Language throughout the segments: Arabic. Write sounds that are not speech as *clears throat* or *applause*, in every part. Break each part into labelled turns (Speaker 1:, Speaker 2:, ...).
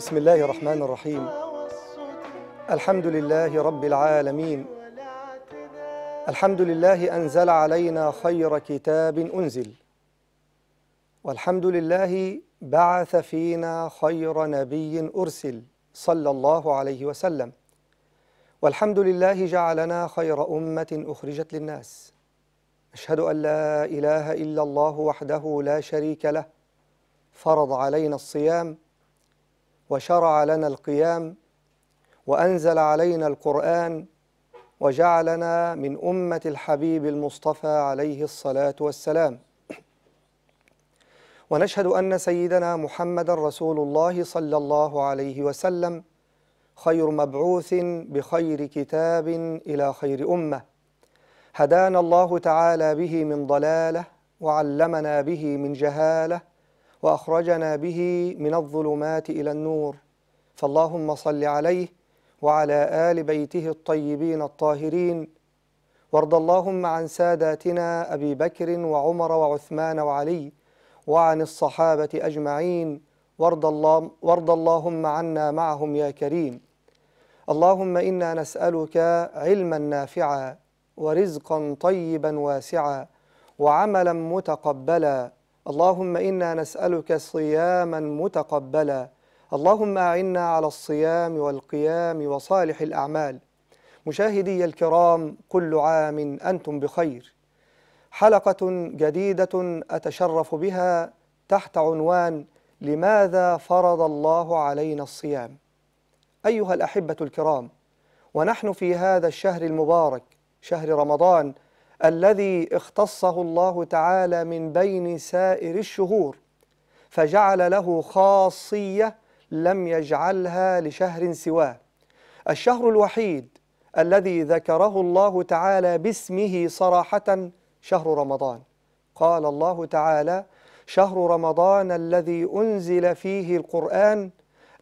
Speaker 1: بسم الله الرحمن الرحيم الحمد لله رب العالمين الحمد لله أنزل علينا خير كتاب أنزل والحمد لله بعث فينا خير نبي أرسل صلى الله عليه وسلم والحمد لله جعلنا خير أمة أخرجت للناس أشهد أن لا إله إلا الله وحده لا شريك له فرض علينا الصيام وشرع لنا القيام وأنزل علينا القرآن وجعلنا من أمة الحبيب المصطفى عليه الصلاة والسلام *clears throat* ونشهد أن سيدنا محمد رسول الله صلى الله عليه وسلم خير مبعوث بخير كتاب إلى خير أمة هدانا الله تعالى به من ضلاله وعلمنا به من جهاله وأخرجنا به من الظلمات إلى النور فاللهم صل عليه وعلى آل بيته الطيبين الطاهرين وارض اللهم عن ساداتنا أبي بكر وعمر وعثمان وعلي وعن الصحابة أجمعين وارض, الله وارض اللهم عنا معهم يا كريم اللهم إنا نسألك علما نافعا ورزقا طيبا واسعا وعملا متقبلا اللهم إنا نسألك صياما متقبلا اللهم أعنا على الصيام والقيام وصالح الأعمال مشاهدي الكرام كل عام أنتم بخير حلقة جديدة أتشرف بها تحت عنوان لماذا فرض الله علينا الصيام أيها الأحبة الكرام ونحن في هذا الشهر المبارك شهر رمضان الذي اختصه الله تعالى من بين سائر الشهور فجعل له خاصية لم يجعلها لشهر سواه الشهر الوحيد الذي ذكره الله تعالى باسمه صراحة شهر رمضان قال الله تعالى شهر رمضان الذي أنزل فيه القرآن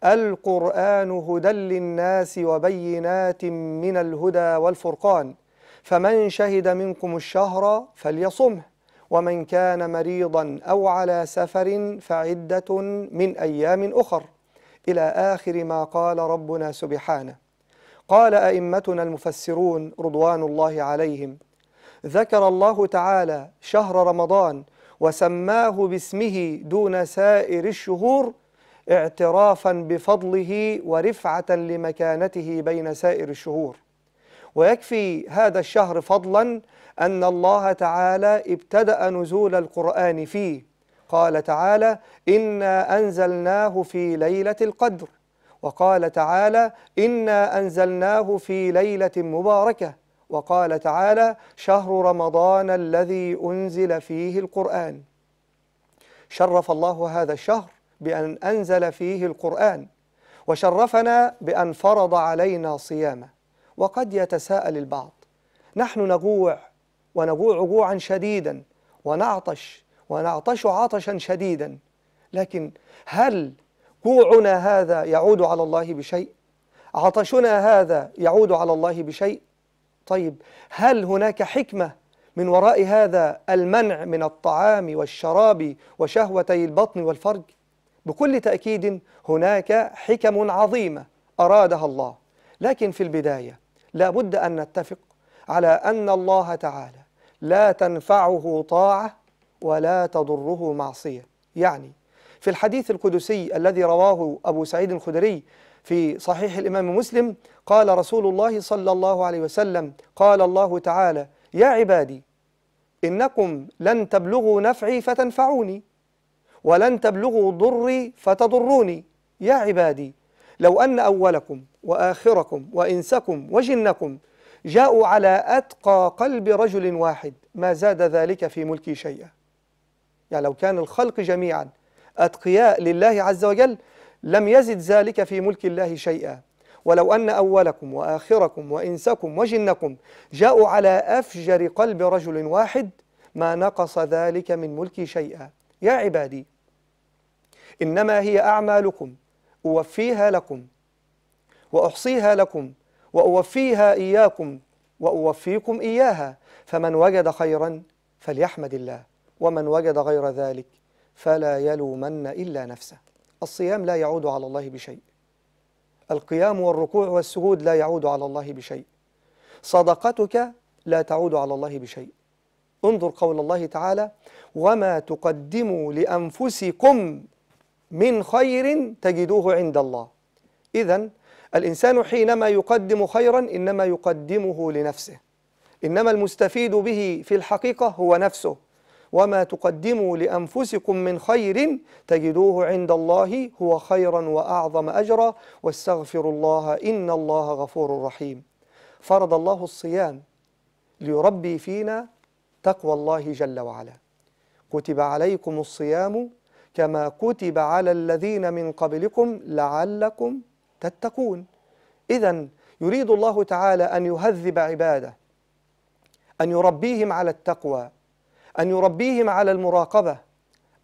Speaker 1: القرآن هدى للناس وبينات من الهدى والفرقان فمن شهد منكم الشهر فليصمه ومن كان مريضا أو على سفر فعدة من أيام أخر إلى آخر ما قال ربنا سبحانه قال أئمتنا المفسرون رضوان الله عليهم ذكر الله تعالى شهر رمضان وسماه باسمه دون سائر الشهور اعترافا بفضله ورفعة لمكانته بين سائر الشهور ويكفي هذا الشهر فضلا أن الله تعالى ابتدأ نزول القرآن فيه قال تعالى إنا أنزلناه في ليلة القدر وقال تعالى إنا أنزلناه في ليلة مباركة وقال تعالى شهر رمضان الذي أنزل فيه القرآن شرف الله هذا الشهر بأن أنزل فيه القرآن وشرفنا بأن فرض علينا صيامه وقد يتساءل البعض نحن نجوع ونجوع جوعا شديدا ونعطش ونعطش عطشا شديدا لكن هل جوعنا هذا يعود على الله بشيء عطشنا هذا يعود على الله بشيء طيب هل هناك حكمة من وراء هذا المنع من الطعام والشراب وشهوتي البطن والفرج بكل تأكيد هناك حكم عظيمة أرادها الله لكن في البداية لا بد أن نتفق على أن الله تعالى لا تنفعه طاعة ولا تضره معصية يعني في الحديث القدسي الذي رواه أبو سعيد الخدري في صحيح الإمام مسلم قال رسول الله صلى الله عليه وسلم قال الله تعالى يا عبادي إنكم لن تبلغوا نفعي فتنفعوني ولن تبلغوا ضري فتضروني يا عبادي لو أن أولكم وآخركم وإنسكم وجنكم جاءوا على أتقى قلب رجل واحد ما زاد ذلك في ملكي شيئا يعني لو كان الخلق جميعا أتقياء لله عز وجل لم يزد ذلك في ملك الله شيئا ولو أن أولكم وآخركم وإنسكم وجنكم جاءوا على أفجر قلب رجل واحد ما نقص ذلك من ملكي شيئا يا عبادي إنما هي أعمالكم أوفيها لكم وأحصيها لكم وأوفيها إياكم وأوفيكم إياها فمن وجد خيرا فليحمد الله ومن وجد غير ذلك فلا يلومن إلا نفسه الصيام لا يعود على الله بشيء القيام والركوع والسجود لا يعود على الله بشيء صدقتك لا تعود على الله بشيء انظر قول الله تعالى وما تقدموا لأنفسكم من خير تجدوه عند الله إذا الإنسان حينما يقدم خيرا إنما يقدمه لنفسه إنما المستفيد به في الحقيقة هو نفسه وما تقدموا لأنفسكم من خير تجدوه عند الله هو خيرا وأعظم أجرا واستغفروا الله إن الله غفور رحيم فرض الله الصيام ليربي فينا تقوى الله جل وعلا كتب عليكم الصيام كما كتب على الذين من قبلكم لعلكم تتقون إذا يريد الله تعالى أن يهذب عباده أن يربيهم على التقوى أن يربيهم على المراقبة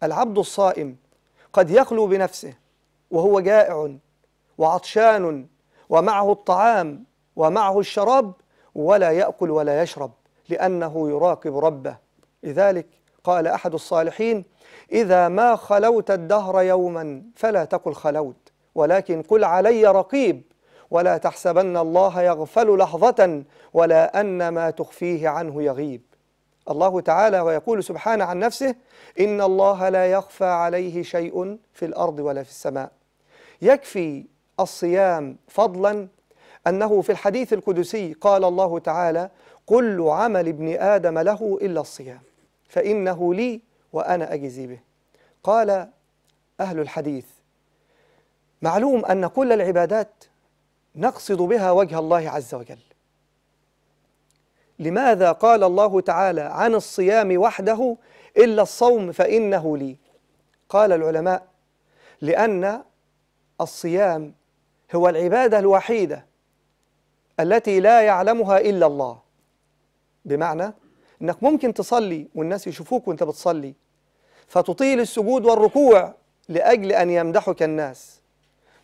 Speaker 1: العبد الصائم قد يخلو بنفسه وهو جائع وعطشان ومعه الطعام ومعه الشراب ولا يأكل ولا يشرب لأنه يراقب ربه لذلك قال أحد الصالحين إذا ما خلوت الدهر يوما فلا تقل خلوت ولكن قل علي رقيب ولا تحسبن الله يغفل لحظة ولا أن ما تخفيه عنه يغيب الله تعالى ويقول سبحانه عن نفسه إن الله لا يخفى عليه شيء في الأرض ولا في السماء يكفي الصيام فضلا أنه في الحديث القدسي قال الله تعالى كل عمل ابن آدم له إلا الصيام فإنه لي وأنا أجزي به قال أهل الحديث معلوم أن كل العبادات نقصد بها وجه الله عز وجل لماذا قال الله تعالى عن الصيام وحده إلا الصوم فإنه لي قال العلماء لأن الصيام هو العبادة الوحيدة التي لا يعلمها إلا الله بمعنى أنك ممكن تصلي والناس يشوفوك وانت بتصلي فتطيل السجود والركوع لأجل أن يمدحك الناس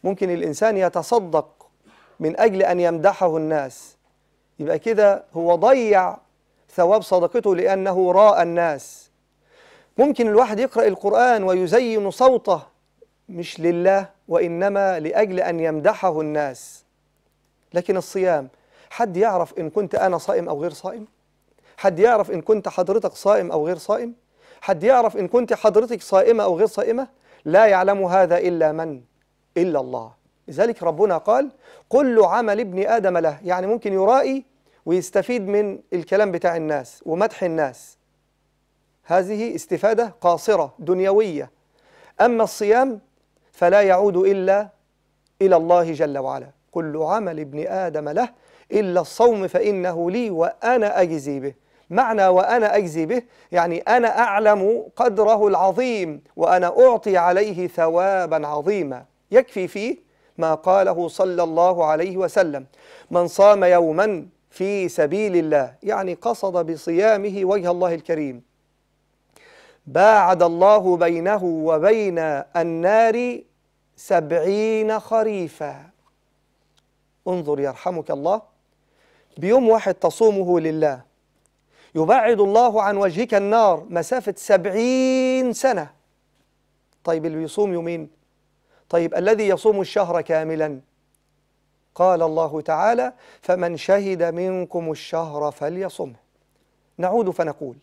Speaker 1: ممكن الإنسان يتصدق من أجل أن يمدحه الناس يبقى كده هو ضيع ثواب صدقته لأنه راء الناس ممكن الواحد يقرأ القرآن ويزين صوته مش لله وإنما لأجل أن يمدحه الناس لكن الصيام حد يعرف إن كنت أنا صائم أو غير صائم حد يعرف إن كنت حضرتك صائم أو غير صائم حد يعرف إن كنت حضرتك صائمة أو غير صائمة لا يعلم هذا إلا من إلا الله لذلك ربنا قال كل عمل ابن آدم له يعني ممكن يرائي ويستفيد من الكلام بتاع الناس ومدح الناس هذه استفادة قاصرة دنيوية أما الصيام فلا يعود إلا إلى الله جل وعلا كل عمل ابن آدم له إلا الصوم فإنه لي وأنا أجزي به معنى وأنا أجزي به يعني أنا أعلم قدره العظيم وأنا أعطي عليه ثوابا عظيما يكفي فيه ما قاله صلى الله عليه وسلم من صام يوما في سبيل الله يعني قصد بصيامه وجه الله الكريم باعد الله بينه وبين النار سبعين خريفا انظر يرحمك الله بيوم واحد تصومه لله يبعد الله عن وجهك النار مسافة سبعين سنة طيب اللي يصوم يومين طيب الذي يصوم الشهر كاملا قال الله تعالى فمن شهد منكم الشهر فليصمه نعود فنقول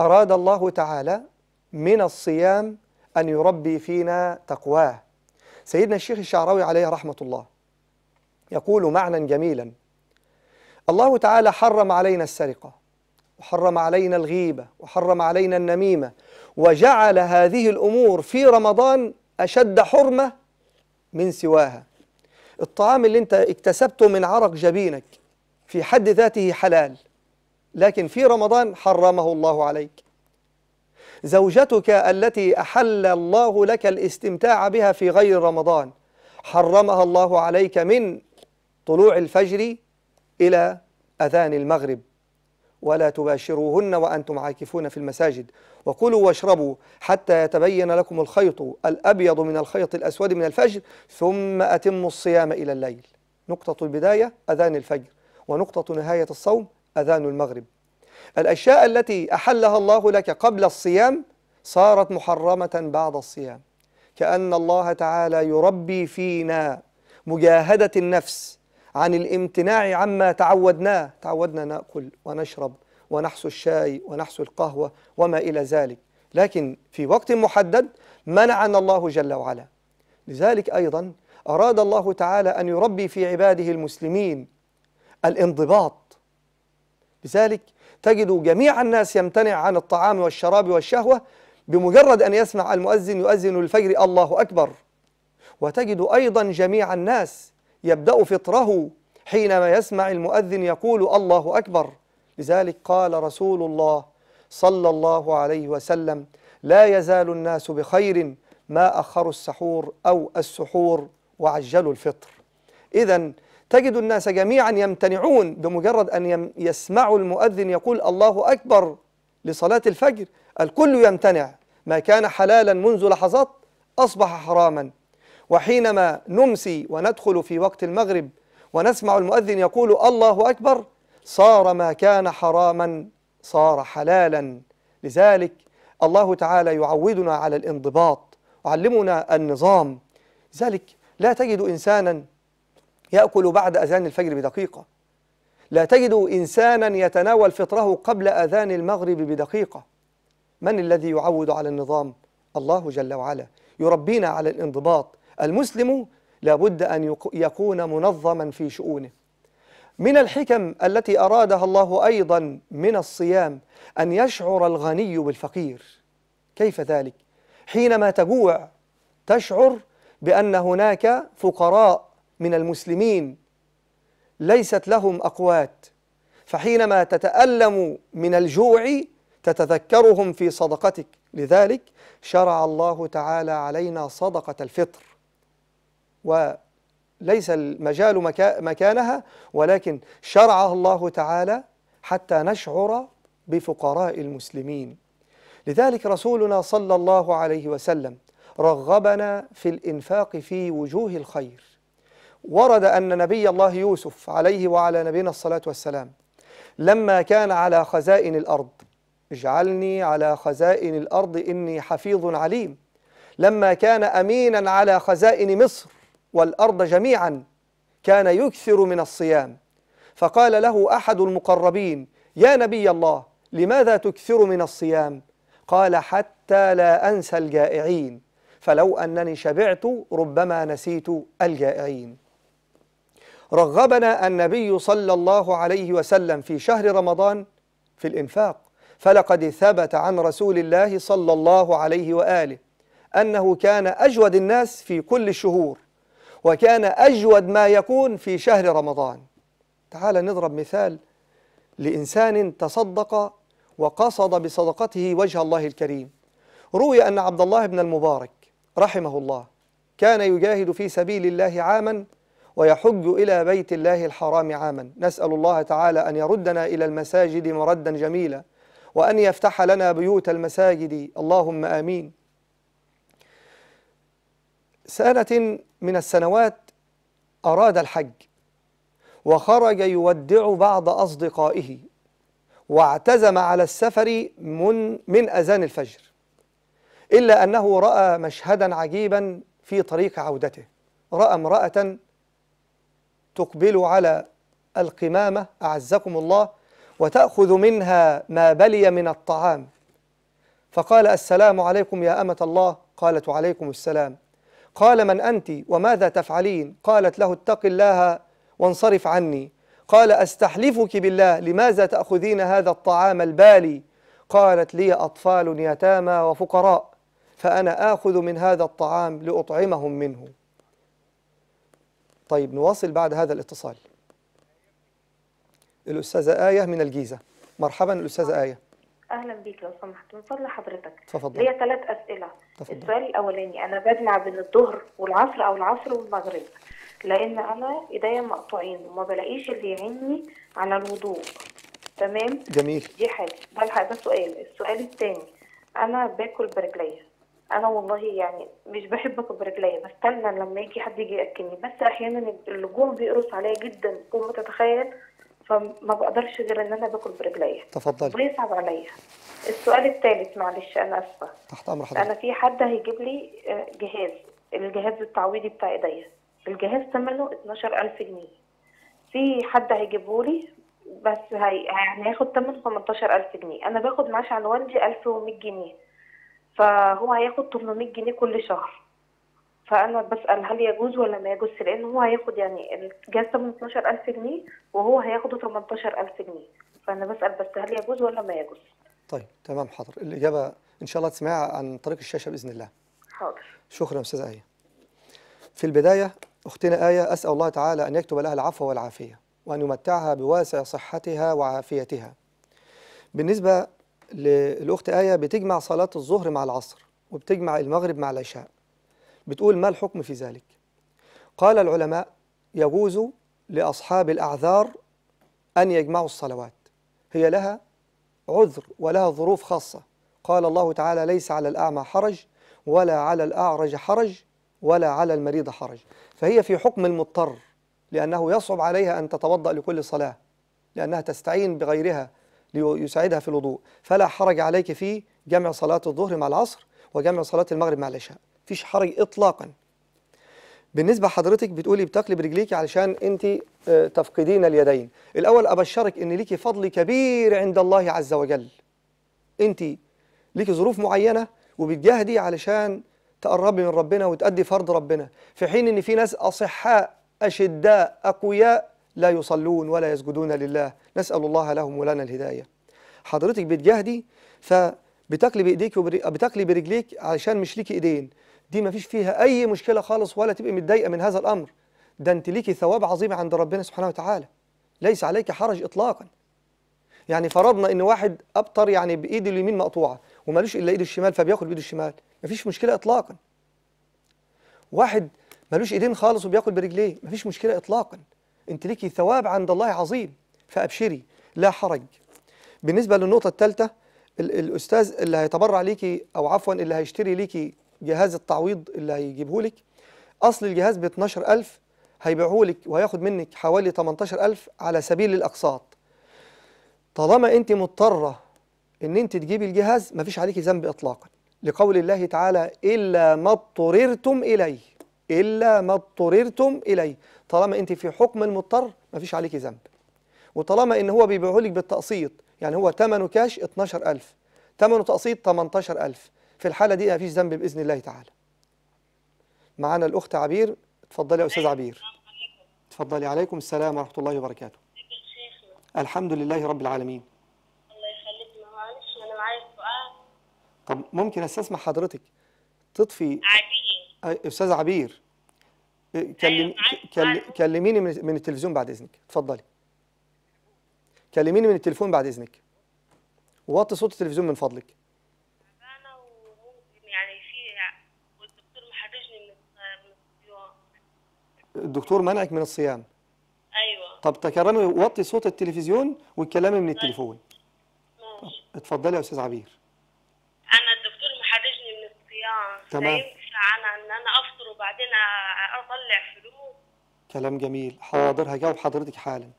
Speaker 1: أراد الله تعالى من الصيام أن يربي فينا تقواه سيدنا الشيخ الشعراوي عليه رحمة الله يقول معنى جميلا الله تعالى حرم علينا السرقة وحرم علينا الغيبة وحرم علينا النميمة وجعل هذه الأمور في رمضان أشد حرمة من سواها الطعام اللي أنت اكتسبته من عرق جبينك في حد ذاته حلال لكن في رمضان حرمه الله عليك زوجتك التي أحل الله لك الاستمتاع بها في غير رمضان حرمها الله عليك من طلوع الفجر إلى أذان المغرب ولا تباشروهن وأنتم عاكفون في المساجد وكلوا واشربوا حتى يتبين لكم الخيط الأبيض من الخيط الأسود من الفجر ثم أتموا الصيام إلى الليل نقطة البداية أذان الفجر ونقطة نهاية الصوم أذان المغرب الأشياء التي أحلها الله لك قبل الصيام صارت محرمة بعد الصيام كأن الله تعالى يربي فينا مجاهدة النفس عن الامتناع عما تعودناه تعودنا ناكل ونشرب ونحس الشاي ونحس القهوة وما إلى ذلك لكن في وقت محدد منعنا الله جل وعلا لذلك أيضا أراد الله تعالى أن يربي في عباده المسلمين الانضباط لذلك تجد جميع الناس يمتنع عن الطعام والشراب والشهوة بمجرد أن يسمع المؤذن يؤذن الفجر الله أكبر وتجد أيضا جميع الناس يبدأ فطره حينما يسمع المؤذن يقول الله أكبر لذلك قال رسول الله صلى الله عليه وسلم لا يزال الناس بخير ما أخروا السحور أو السحور وعجلوا الفطر إذا تجد الناس جميعا يمتنعون بمجرد أن يسمعوا المؤذن يقول الله أكبر لصلاة الفجر الكل يمتنع ما كان حلالا منذ لحظات أصبح حراما وحينما نمسي وندخل في وقت المغرب ونسمع المؤذن يقول الله أكبر صار ما كان حراما صار حلالا لذلك الله تعالى يعودنا على الانضباط وعلمنا النظام لذلك لا تجد إنسانا يأكل بعد أذان الفجر بدقيقة لا تجد إنسانا يتناول فطره قبل أذان المغرب بدقيقة من الذي يعود على النظام؟ الله جل وعلا يربينا على الانضباط المسلم لابد أن يكون منظما في شؤونه من الحكم التي أرادها الله أيضا من الصيام أن يشعر الغني بالفقير كيف ذلك؟ حينما تجوع تشعر بأن هناك فقراء من المسلمين ليست لهم أقوات فحينما تتألم من الجوع تتذكرهم في صدقتك لذلك شرع الله تعالى علينا صدقة الفطر و ليس المجال مكانها ولكن شرعها الله تعالى حتى نشعر بفقراء المسلمين لذلك رسولنا صلى الله عليه وسلم رغبنا في الإنفاق في وجوه الخير ورد أن نبي الله يوسف عليه وعلى نبينا الصلاة والسلام لما كان على خزائن الأرض اجعلني على خزائن الأرض إني حفيظ عليم لما كان أمينا على خزائن مصر والأرض جميعا كان يكثر من الصيام فقال له أحد المقربين يا نبي الله لماذا تكثر من الصيام قال حتى لا أنسى الجائعين فلو أنني شبعت ربما نسيت الجائعين رغبنا النبي صلى الله عليه وسلم في شهر رمضان في الإنفاق فلقد ثبت عن رسول الله صلى الله عليه وآله أنه كان أجود الناس في كل الشهور وكان أجود ما يكون في شهر رمضان تعال نضرب مثال لإنسان تصدق وقصد بصدقته وجه الله الكريم روي أن عبد الله بن المبارك رحمه الله كان يجاهد في سبيل الله عاما ويحج إلى بيت الله الحرام عاما نسأل الله تعالى أن يردنا إلى المساجد مردا جميلا وأن يفتح لنا بيوت المساجد اللهم آمين سنة من السنوات أراد الحج وخرج يودع بعض أصدقائه واعتزم على السفر من, من أذان الفجر إلا أنه رأى مشهدا عجيبا في طريق عودته رأى امرأة تقبل على القمامة أعزكم الله وتأخذ منها ما بلي من الطعام فقال السلام عليكم يا أمة الله قالت عليكم السلام قال من أنت وماذا تفعلين قالت له اتق الله وانصرف عني قال أستحلفك بالله لماذا تأخذين هذا الطعام البالي قالت لي أطفال يتامى وفقراء فأنا آخذ من هذا الطعام لأطعمهم منه طيب نواصل بعد هذا الاتصال الأستاذة آية من الجيزة مرحبا الأستاذة آية
Speaker 2: اهلا بيك لو سمحت من فضل حضرتك تفضل ليا ثلاث اسئله تفضل. السؤال الاولاني انا بدلع بين الظهر والعصر او العصر والمغرب لان انا ايديا مقطوعين وما بلاقيش اللي يعيني على الوضوء تمام جميل دي حاجه ده ده سؤال السؤال الثاني انا باكل برجليا انا والله يعني مش بحب اكل برجليا بستنى لما يجي حد يجي ياكلني بس احيانا الجوع بيقرص عليا جدا تكون ما تتخيل فما بقدرش غير ان انا باكل برجليا تفضلي ويصعب عليا السؤال الثالث معلش انا اسفه
Speaker 1: تحت امر حضرتك انا
Speaker 2: في حد هيجيب لي آه، جهاز الجهاز التعويضي بتاع ايديا الجهاز ثمنه 12000 جنيه في حد هيجيبه لي بس هي... يعني هياخد تمن 18000 جنيه انا باخد معاش عن والدي 1100 جنيه فهو هياخد 800 جنيه كل شهر فانا بسال هل يجوز ولا ما يجوز لان هو هياخد يعني الجهاز ثمنه 12000 جنيه وهو هياخده 18000 جنيه فانا بسال بس هل يجوز ولا ما يجوز
Speaker 1: طيب تمام حاضر الاجابه ان شاء الله تسمعها عن طريق الشاشه باذن الله حاضر شكرا استاذه ايه في البدايه اختنا ايه اسال الله تعالى ان يكتب لها العفو والعافيه وان يمتعها بواسع صحتها وعافيتها بالنسبه للاخت ايه بتجمع صلاه الظهر مع العصر وبتجمع المغرب مع العشاء بتقول ما الحكم في ذلك قال العلماء يجوز لأصحاب الأعذار أن يجمعوا الصلوات هي لها عذر ولها ظروف خاصة قال الله تعالى ليس على الأعمى حرج ولا على الأعرج حرج ولا على المريض حرج فهي في حكم المضطر لأنه يصعب عليها أن تتوضأ لكل صلاة لأنها تستعين بغيرها ليساعدها في الوضوء فلا حرج عليك في جمع صلاة الظهر مع العصر وجمع صلاة المغرب مع العشاء فيش حرج اطلاقا بالنسبه حضرتك بتقولي بتقلب رجليك علشان انت آه، تفقدين اليدين الاول ابشرك ان ليكي فضل كبير عند الله عز وجل انت ليكي ظروف معينه وبتجاهدي علشان تقربي من ربنا وتأدي فرض ربنا في حين ان في ناس اصحاء اشداء اقوياء لا يصلون ولا يسجدون لله نسال الله لهم ولنا الهدايه حضرتك بتجاهدي فبتقلب ايديك وبتقلب رجليك علشان مش ليكي ايدين دي ما فيش فيها أي مشكلة خالص ولا تبقي متضايقة من هذا الأمر ده أنت ليكي ثواب عظيم عند ربنا سبحانه وتعالى ليس عليك حرج إطلاقا يعني فرضنا إن واحد أبطر يعني بإيده اليمين مقطوعة ومالوش إلا إيده الشمال فبياكل بإيده الشمال ما فيش مشكلة إطلاقا واحد مالوش إيدين خالص وبياكل برجليه ما فيش مشكلة إطلاقا أنت ليكي ثواب عند الله عظيم فأبشري لا حرج بالنسبة للنقطة الثالثة الأستاذ اللي هيتبرع ليكي أو عفوا اللي هيشتري ليكي جهاز التعويض اللي هيجيبه لك اصل الجهاز ب 12000 هيبيعه لك وهياخد منك حوالي 18000 على سبيل الاقساط طالما انت مضطره ان انت تجيبي الجهاز مفيش عليكي ذنب اطلاقا لقول الله تعالى الا ما اضطررتم اليه الا ما اضطررتم اليه طالما انت في حكم المضطر مفيش عليكي ذنب وطالما ان هو بيبيعه لك بالتقسيط يعني هو ثمنه كاش 12000 ثمنه تقسيط 18000 في الحالة دي مفيش ذنب بإذن الله تعالى معانا الأخت عبير اتفضلي يا أستاذ أيوة. عبير اتفضلي عليكم السلام ورحمة الله وبركاته الحمد لله رب العالمين
Speaker 3: الله معلش أنا معايا سؤال
Speaker 1: طب ممكن استسمح حضرتك تطفي عبير أستاذ عبير كلم... أيوة، كلميني من التلفزيون بعد إذنك اتفضلي كلميني من التليفون بعد إذنك وطي صوت التلفزيون من فضلك الدكتور منعك من الصيام ايوه طب تكرمي وطي صوت التلفزيون واتكلمي من التليفون ماشي اتفضلي يا استاذ عبير
Speaker 3: انا الدكتور محرجني من الصيام
Speaker 1: تمام ينفع
Speaker 3: انا ان انا افطر وبعدين اطلع فلوس
Speaker 1: كلام جميل حاضر هجاوب حضرتك حالا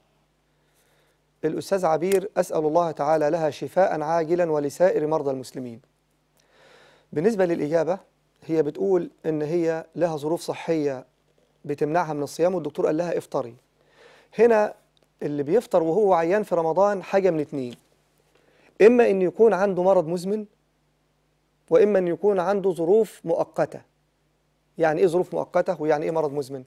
Speaker 1: الأستاذ عبير أسأل الله تعالى لها شفاء عاجلا ولسائر مرضى المسلمين بالنسبة للإجابة هي بتقول إن هي لها ظروف صحية بتمنعها من الصيام والدكتور قال لها افطري هنا اللي بيفطر وهو عيان في رمضان حاجة من اتنين إما أن يكون عنده مرض مزمن وإما أن يكون عنده ظروف مؤقتة يعني إيه ظروف مؤقتة ويعني إيه مرض مزمن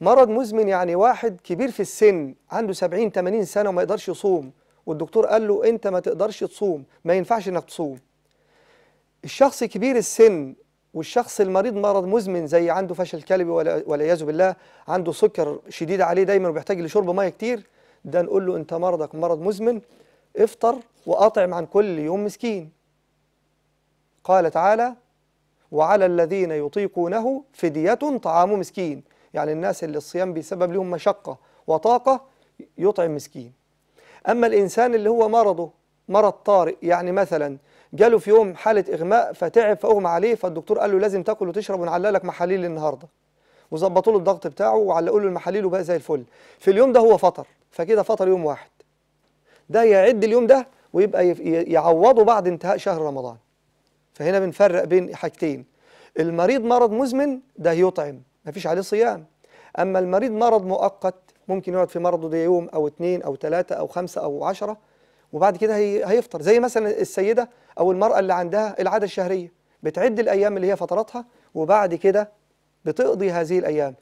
Speaker 1: مرض مزمن يعني واحد كبير في السن عنده 70 80 سنة وما يقدرش يصوم والدكتور قال له أنت ما تقدرش تصوم ما ينفعش أنك تصوم الشخص كبير السن والشخص المريض مرض مزمن زي عنده فشل كلوي والعياذ بالله عنده سكر شديد عليه دايما وبيحتاج لشرب ميه كتير ده نقول له انت مرضك مرض مزمن افطر واطعم عن كل يوم مسكين قال تعالى وعلى الذين يطيقونه فدية طعام مسكين يعني الناس اللي الصيام بيسبب لهم مشقة وطاقة يطعم مسكين أما الإنسان اللي هو مرضه مرض طارئ يعني مثلا جاله في يوم حاله اغماء فتعب فاغمى عليه فالدكتور قال له لازم تاكل وتشرب ونعلق لك محاليل النهارده وظبطوا له الضغط بتاعه وعلقوا له المحاليل وبقى زي الفل في اليوم ده هو فطر فكده فطر يوم واحد ده يعد اليوم ده ويبقى يعوضه بعد انتهاء شهر رمضان فهنا بنفرق بين حاجتين المريض مرض مزمن ده يطعم مفيش عليه صيام اما المريض مرض مؤقت ممكن يقعد في مرضه ده يوم او اتنين او تلاتة او خمسة او عشرة وبعد كده هي هيفطر زي مثلا السيده او المراه اللي عندها العاده الشهريه بتعد الايام اللي هي فتراتها وبعد كده بتقضي هذه الايام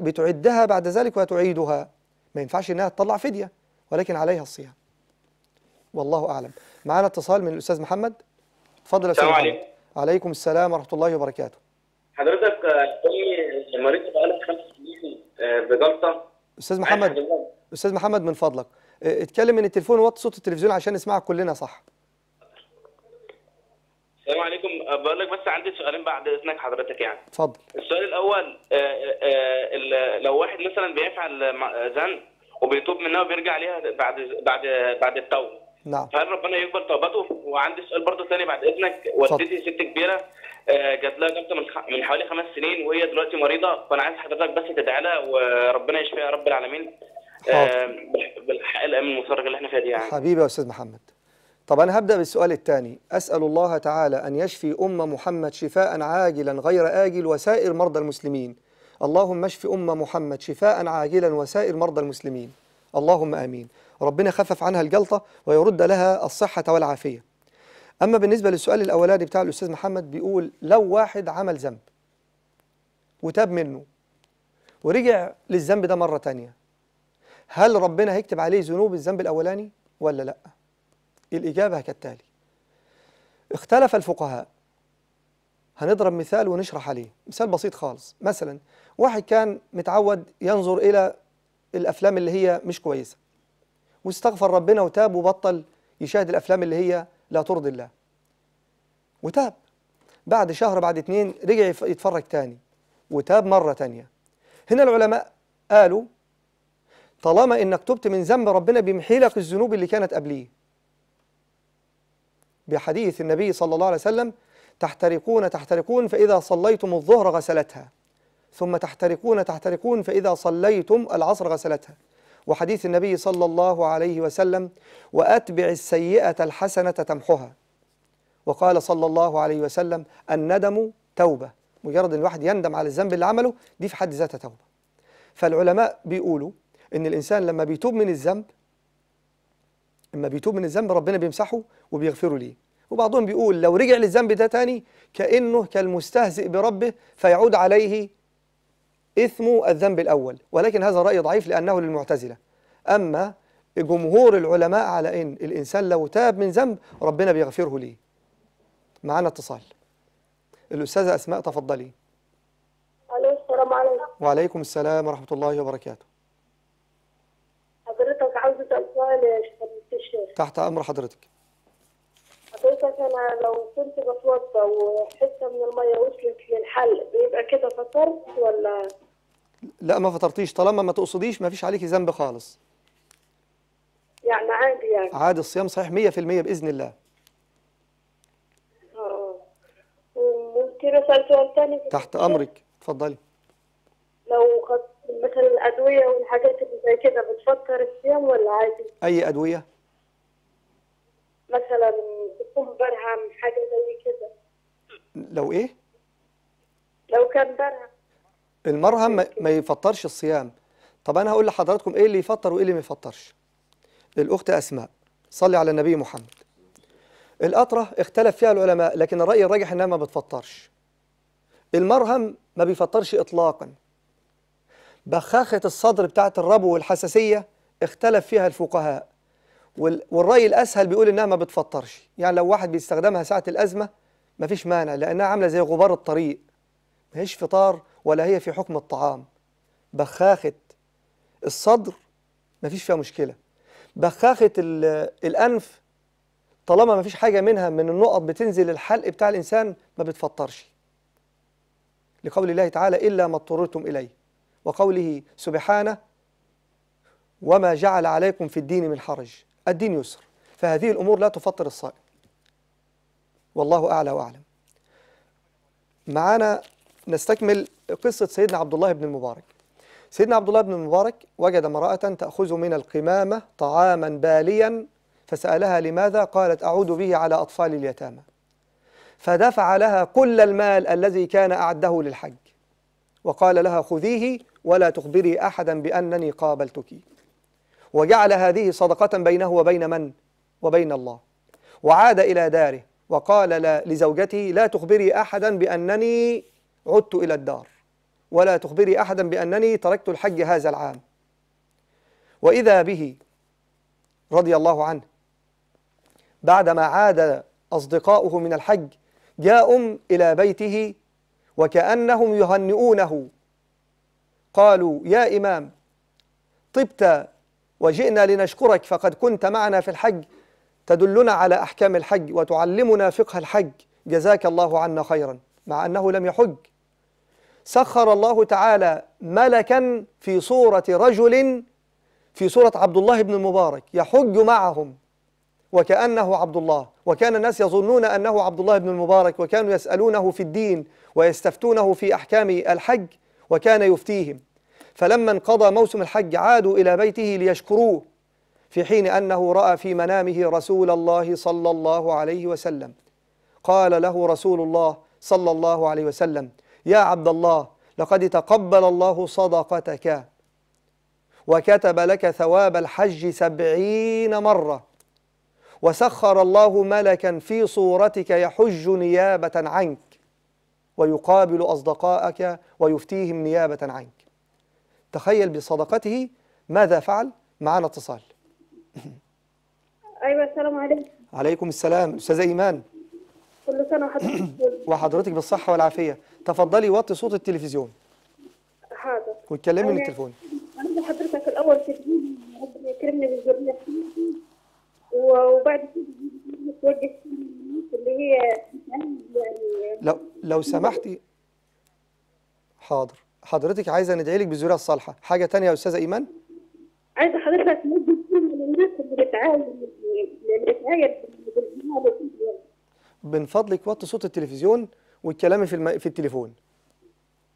Speaker 1: بتعدها بعد ذلك وتعيدها ما ينفعش انها تطلع فديه ولكن عليها الصيام والله اعلم معانا اتصال من الاستاذ محمد اتفضل يا استاذ عليكم. وعليكم السلام ورحمه الله وبركاته
Speaker 3: حضرتك آه، امي مريضه بقالها خمس سنين آه،
Speaker 2: بجلطه
Speaker 1: استاذ محمد استاذ محمد من فضلك اتكلم من التليفون ووطي صوت التلفزيون عشان نسمعك كلنا صح
Speaker 2: السلام عليكم بقول لك بس عندي سؤالين بعد اذنك حضرتك يعني اتفضل السؤال الاول آآ آه، آآ آه، آه، لو واحد مثلا بيفعل ذنب وبيتوب منها وبيرجع ليها بعد بعد بعد التوبه نعم فهل ربنا يقبل توبته وعندي سؤال برضه ثاني بعد اذنك والدتي ست كبيره جات لها جلطه من حوالي خمس سنين وهي دلوقتي مريضه فانا عايز حضرتك بس تدعي لها وربنا يشفيها يا رب العالمين آه، بالحق الامن المتفرج اللي احنا فيها دي يعني
Speaker 1: حبيبي يا استاذ محمد طب انا هبدا بالسؤال الثاني اسال الله تعالى ان يشفي ام محمد شفاء عاجلا غير اجل وسائر مرضى المسلمين اللهم اشف ام محمد شفاء عاجلا وسائر مرضى المسلمين اللهم امين ربنا خفف عنها الجلطه ويرد لها الصحه والعافيه اما بالنسبه للسؤال الاولاني بتاع الاستاذ محمد بيقول لو واحد عمل ذنب وتاب منه ورجع للذنب ده مره ثانيه هل ربنا هيكتب عليه ذنوب الذنب الأولاني ولا لا الإجابة كالتالي اختلف الفقهاء هنضرب مثال ونشرح عليه مثال بسيط خالص مثلا واحد كان متعود ينظر إلى الأفلام اللي هي مش كويسة واستغفر ربنا وتاب وبطل يشاهد الأفلام اللي هي لا ترضي الله وتاب بعد شهر بعد اتنين رجع يتفرج تاني وتاب مرة تانية هنا العلماء قالوا طالما انك تبت من ذنب ربنا بيمحي لك الذنوب اللي كانت قبليه بحديث النبي صلى الله عليه وسلم تحترقون تحترقون فإذا صليتم الظهر غسلتها ثم تحترقون تحترقون فإذا صليتم العصر غسلتها وحديث النبي صلى الله عليه وسلم وأتبع السيئة الحسنة تمحها وقال صلى الله عليه وسلم الندم توبة مجرد أن الواحد يندم على الذنب اللي عمله دي في حد ذاتها توبة فالعلماء بيقولوا ان الانسان لما بيتوب من الذنب لما بيتوب من الذنب ربنا بيمسحه وبيغفره ليه وبعضهم بيقول لو رجع للذنب ده تاني كانه كالمستهزئ بربه فيعود عليه اثم الذنب الاول ولكن هذا راي ضعيف لانه للمعتزله اما جمهور العلماء على ان الانسان لو تاب من ذنب ربنا بيغفره ليه معانا اتصال الاستاذه اسماء تفضلي السلام عليكم وعليكم السلام ورحمه الله وبركاته تحت امر حضرتك
Speaker 4: حضرتك انا لو كنت بتوضى وحته من الميه وصلت للحل بيبقى كده فطرت ولا
Speaker 1: لا ما فطرتيش طالما ما تقصديش ما فيش عليكي ذنب خالص
Speaker 3: يعني عادي يعني عادي
Speaker 1: الصيام صحيح 100% باذن الله
Speaker 4: اه ممكن اسال سؤال ثاني تحت
Speaker 1: امرك اتفضلي
Speaker 4: لو خدت مثلا الادويه والحاجات اللي زي كده بتفطر الصيام ولا عادي
Speaker 1: اي ادويه
Speaker 4: مثلا تكون برهم حاجه زي كده لو ايه لو كان برهم
Speaker 1: المرهم ما يفطرش الصيام طب انا هقول لحضراتكم ايه اللي يفطر وايه اللي ما يفطرش الاخت اسماء صلي على النبي محمد القطره اختلف فيها العلماء لكن الراي الراجح انها ما بتفطرش المرهم ما بيفطرش اطلاقا بخاخه الصدر بتاعه الربو والحساسيه اختلف فيها الفقهاء والرأي الأسهل بيقول إنها ما بتفطرش يعني لو واحد بيستخدمها ساعة الأزمة ما فيش مانع لأنها عاملة زي غبار الطريق هيش فطار ولا هي في حكم الطعام بخاخة الصدر ما فيش فيها مشكلة بخاخة الأنف طالما ما فيش حاجة منها من النقط بتنزل الحلق بتاع الإنسان ما بتفطرش لقول الله تعالى إلا ما اضطررتم إليه وقوله سبحانه وما جعل عليكم في الدين من حرج الدين يسر فهذه الأمور لا تفطر الصائم والله أعلى وأعلم معانا نستكمل قصة سيدنا عبد الله بن المبارك سيدنا عبد الله بن المبارك وجد امرأة تأخذ من القمامة طعاما باليا فسألها لماذا قالت أعود به على أطفال اليتامى فدفع لها كل المال الذي كان أعده للحج وقال لها خذيه ولا تخبري أحدا بأنني قابلتك وجعل هذه صدقة بينه وبين من؟ وبين الله وعاد إلى داره وقال لا لزوجته لا تخبري أحدا بأنني عدت إلى الدار ولا تخبري أحدا بأنني تركت الحج هذا العام وإذا به رضي الله عنه بعدما عاد أصدقاؤه من الحج جاءوا إلى بيته وكأنهم يهنئونه قالوا يا إمام طبت وجئنا لنشكرك فقد كنت معنا في الحج تدلنا على أحكام الحج وتعلمنا فقه الحج جزاك الله عنا خيرا مع أنه لم يحج سخر الله تعالى ملكا في صورة رجل في صورة عبد الله بن المبارك يحج معهم وكأنه عبد الله وكان الناس يظنون أنه عبد الله بن المبارك وكانوا يسألونه في الدين ويستفتونه في أحكام الحج وكان يفتيهم فلما انقضى موسم الحج عادوا إلى بيته ليشكروه في حين أنه رأى في منامه رسول الله صلى الله عليه وسلم قال له رسول الله صلى الله عليه وسلم يا عبد الله لقد تقبل الله صدقتك وكتب لك ثواب الحج سبعين مرة وسخر الله ملكا في صورتك يحج نيابة عنك ويقابل أصدقائك ويفتيهم نيابة عنك تخيل بصدقته ماذا فعل معنا اتصال
Speaker 4: ايوه السلام عليكم
Speaker 1: عليكم السلام استاذه ايمان
Speaker 4: كل سنه وحضرتك
Speaker 1: وحضرتك بالصحه والعافيه تفضلي وطي صوت التلفزيون
Speaker 4: حاضر واتكلمي من التليفون انا حضرتك الاول تجيب ربنا يكرمني بالجميع وبعد كده توجه اللي هي يعني لو
Speaker 1: لو سمحتي حاضر حضرتك عايزه ندعي لك بالذريه الصالحه حاجه ثانيه يا استاذه ايمان
Speaker 4: عايزه حضرتك تمد للناس اللي بتعاين اللي
Speaker 1: من فضلك وطي صوت التلفزيون والكلام في الم... في التليفون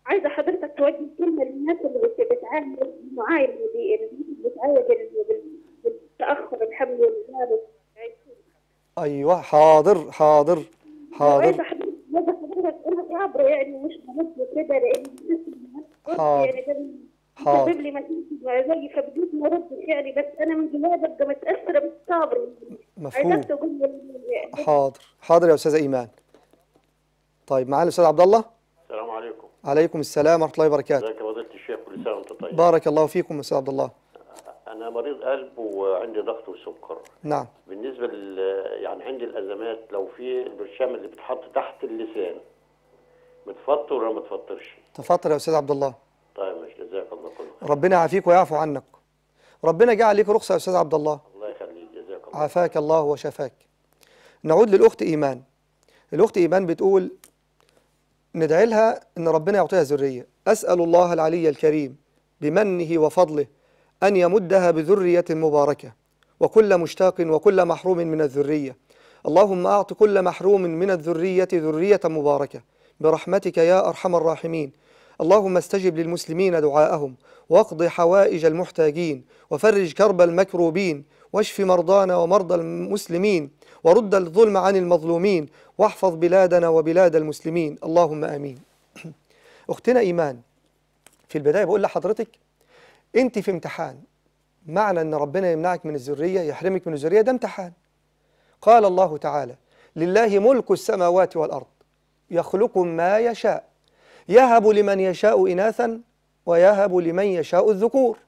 Speaker 4: عايزه حضرتك توجه كلمه للناس اللي بتعاني المعاينه دي اللي بتعالج بالتاخر الحمل والولاده
Speaker 1: ايوه حاضر حاضر حاضر عايزه
Speaker 4: حضرتك يعني مش كده لان حاضر يعني حاضر لي مشاكل يعني بس انا من جوايا ببقى متاثره بالصبر مفهوم يعني حاضر
Speaker 1: حاضر يا استاذه ايمان طيب معالي الاستاذ عبد الله السلام عليكم عليكم السلام ورحمه الله وبركاته ازيك
Speaker 4: يا فضيله الشيخ كل سنه وانت طيب بارك الله
Speaker 1: فيكم استاذ عبد الله
Speaker 4: انا مريض قلب وعندي ضغط وسكر نعم بالنسبه لل يعني عندي الازمات لو في البرشام اللي بتحط تحت اللسان
Speaker 2: متفطر ولا ما تفطرش
Speaker 1: تفطر يا استاذ عبد الله
Speaker 2: طيب ماشي جزاك الله كل
Speaker 1: خير ربنا يعافيك ويعفو عنك ربنا جعل عليك رخصه يا استاذ عبد الله الله يخليك جزاك الله عافاك الله وشفاك نعود للاخت ايمان الاخت ايمان بتقول ندعي لها ان ربنا يعطيها ذريه اسال الله العلي الكريم بمنه وفضله أن يمدها بذرية مباركة وكل مشتاق وكل محروم من الذرية اللهم أعط كل محروم من الذرية ذرية مباركة برحمتك يا أرحم الراحمين اللهم استجب للمسلمين دعاءهم واقض حوائج المحتاجين وفرج كرب المكروبين واشف مرضانا ومرضى المسلمين ورد الظلم عن المظلومين واحفظ بلادنا وبلاد المسلمين اللهم امين *clears throat* اختنا ايمان في البدايه بقول لحضرتك انت في امتحان معنى ان ربنا يمنعك من الذريه يحرمك من الذريه ده امتحان قال الله تعالى لله ملك السماوات والارض يخلق ما يشاء يهب لمن يشاء اناثا ويهب لمن يشاء الذكور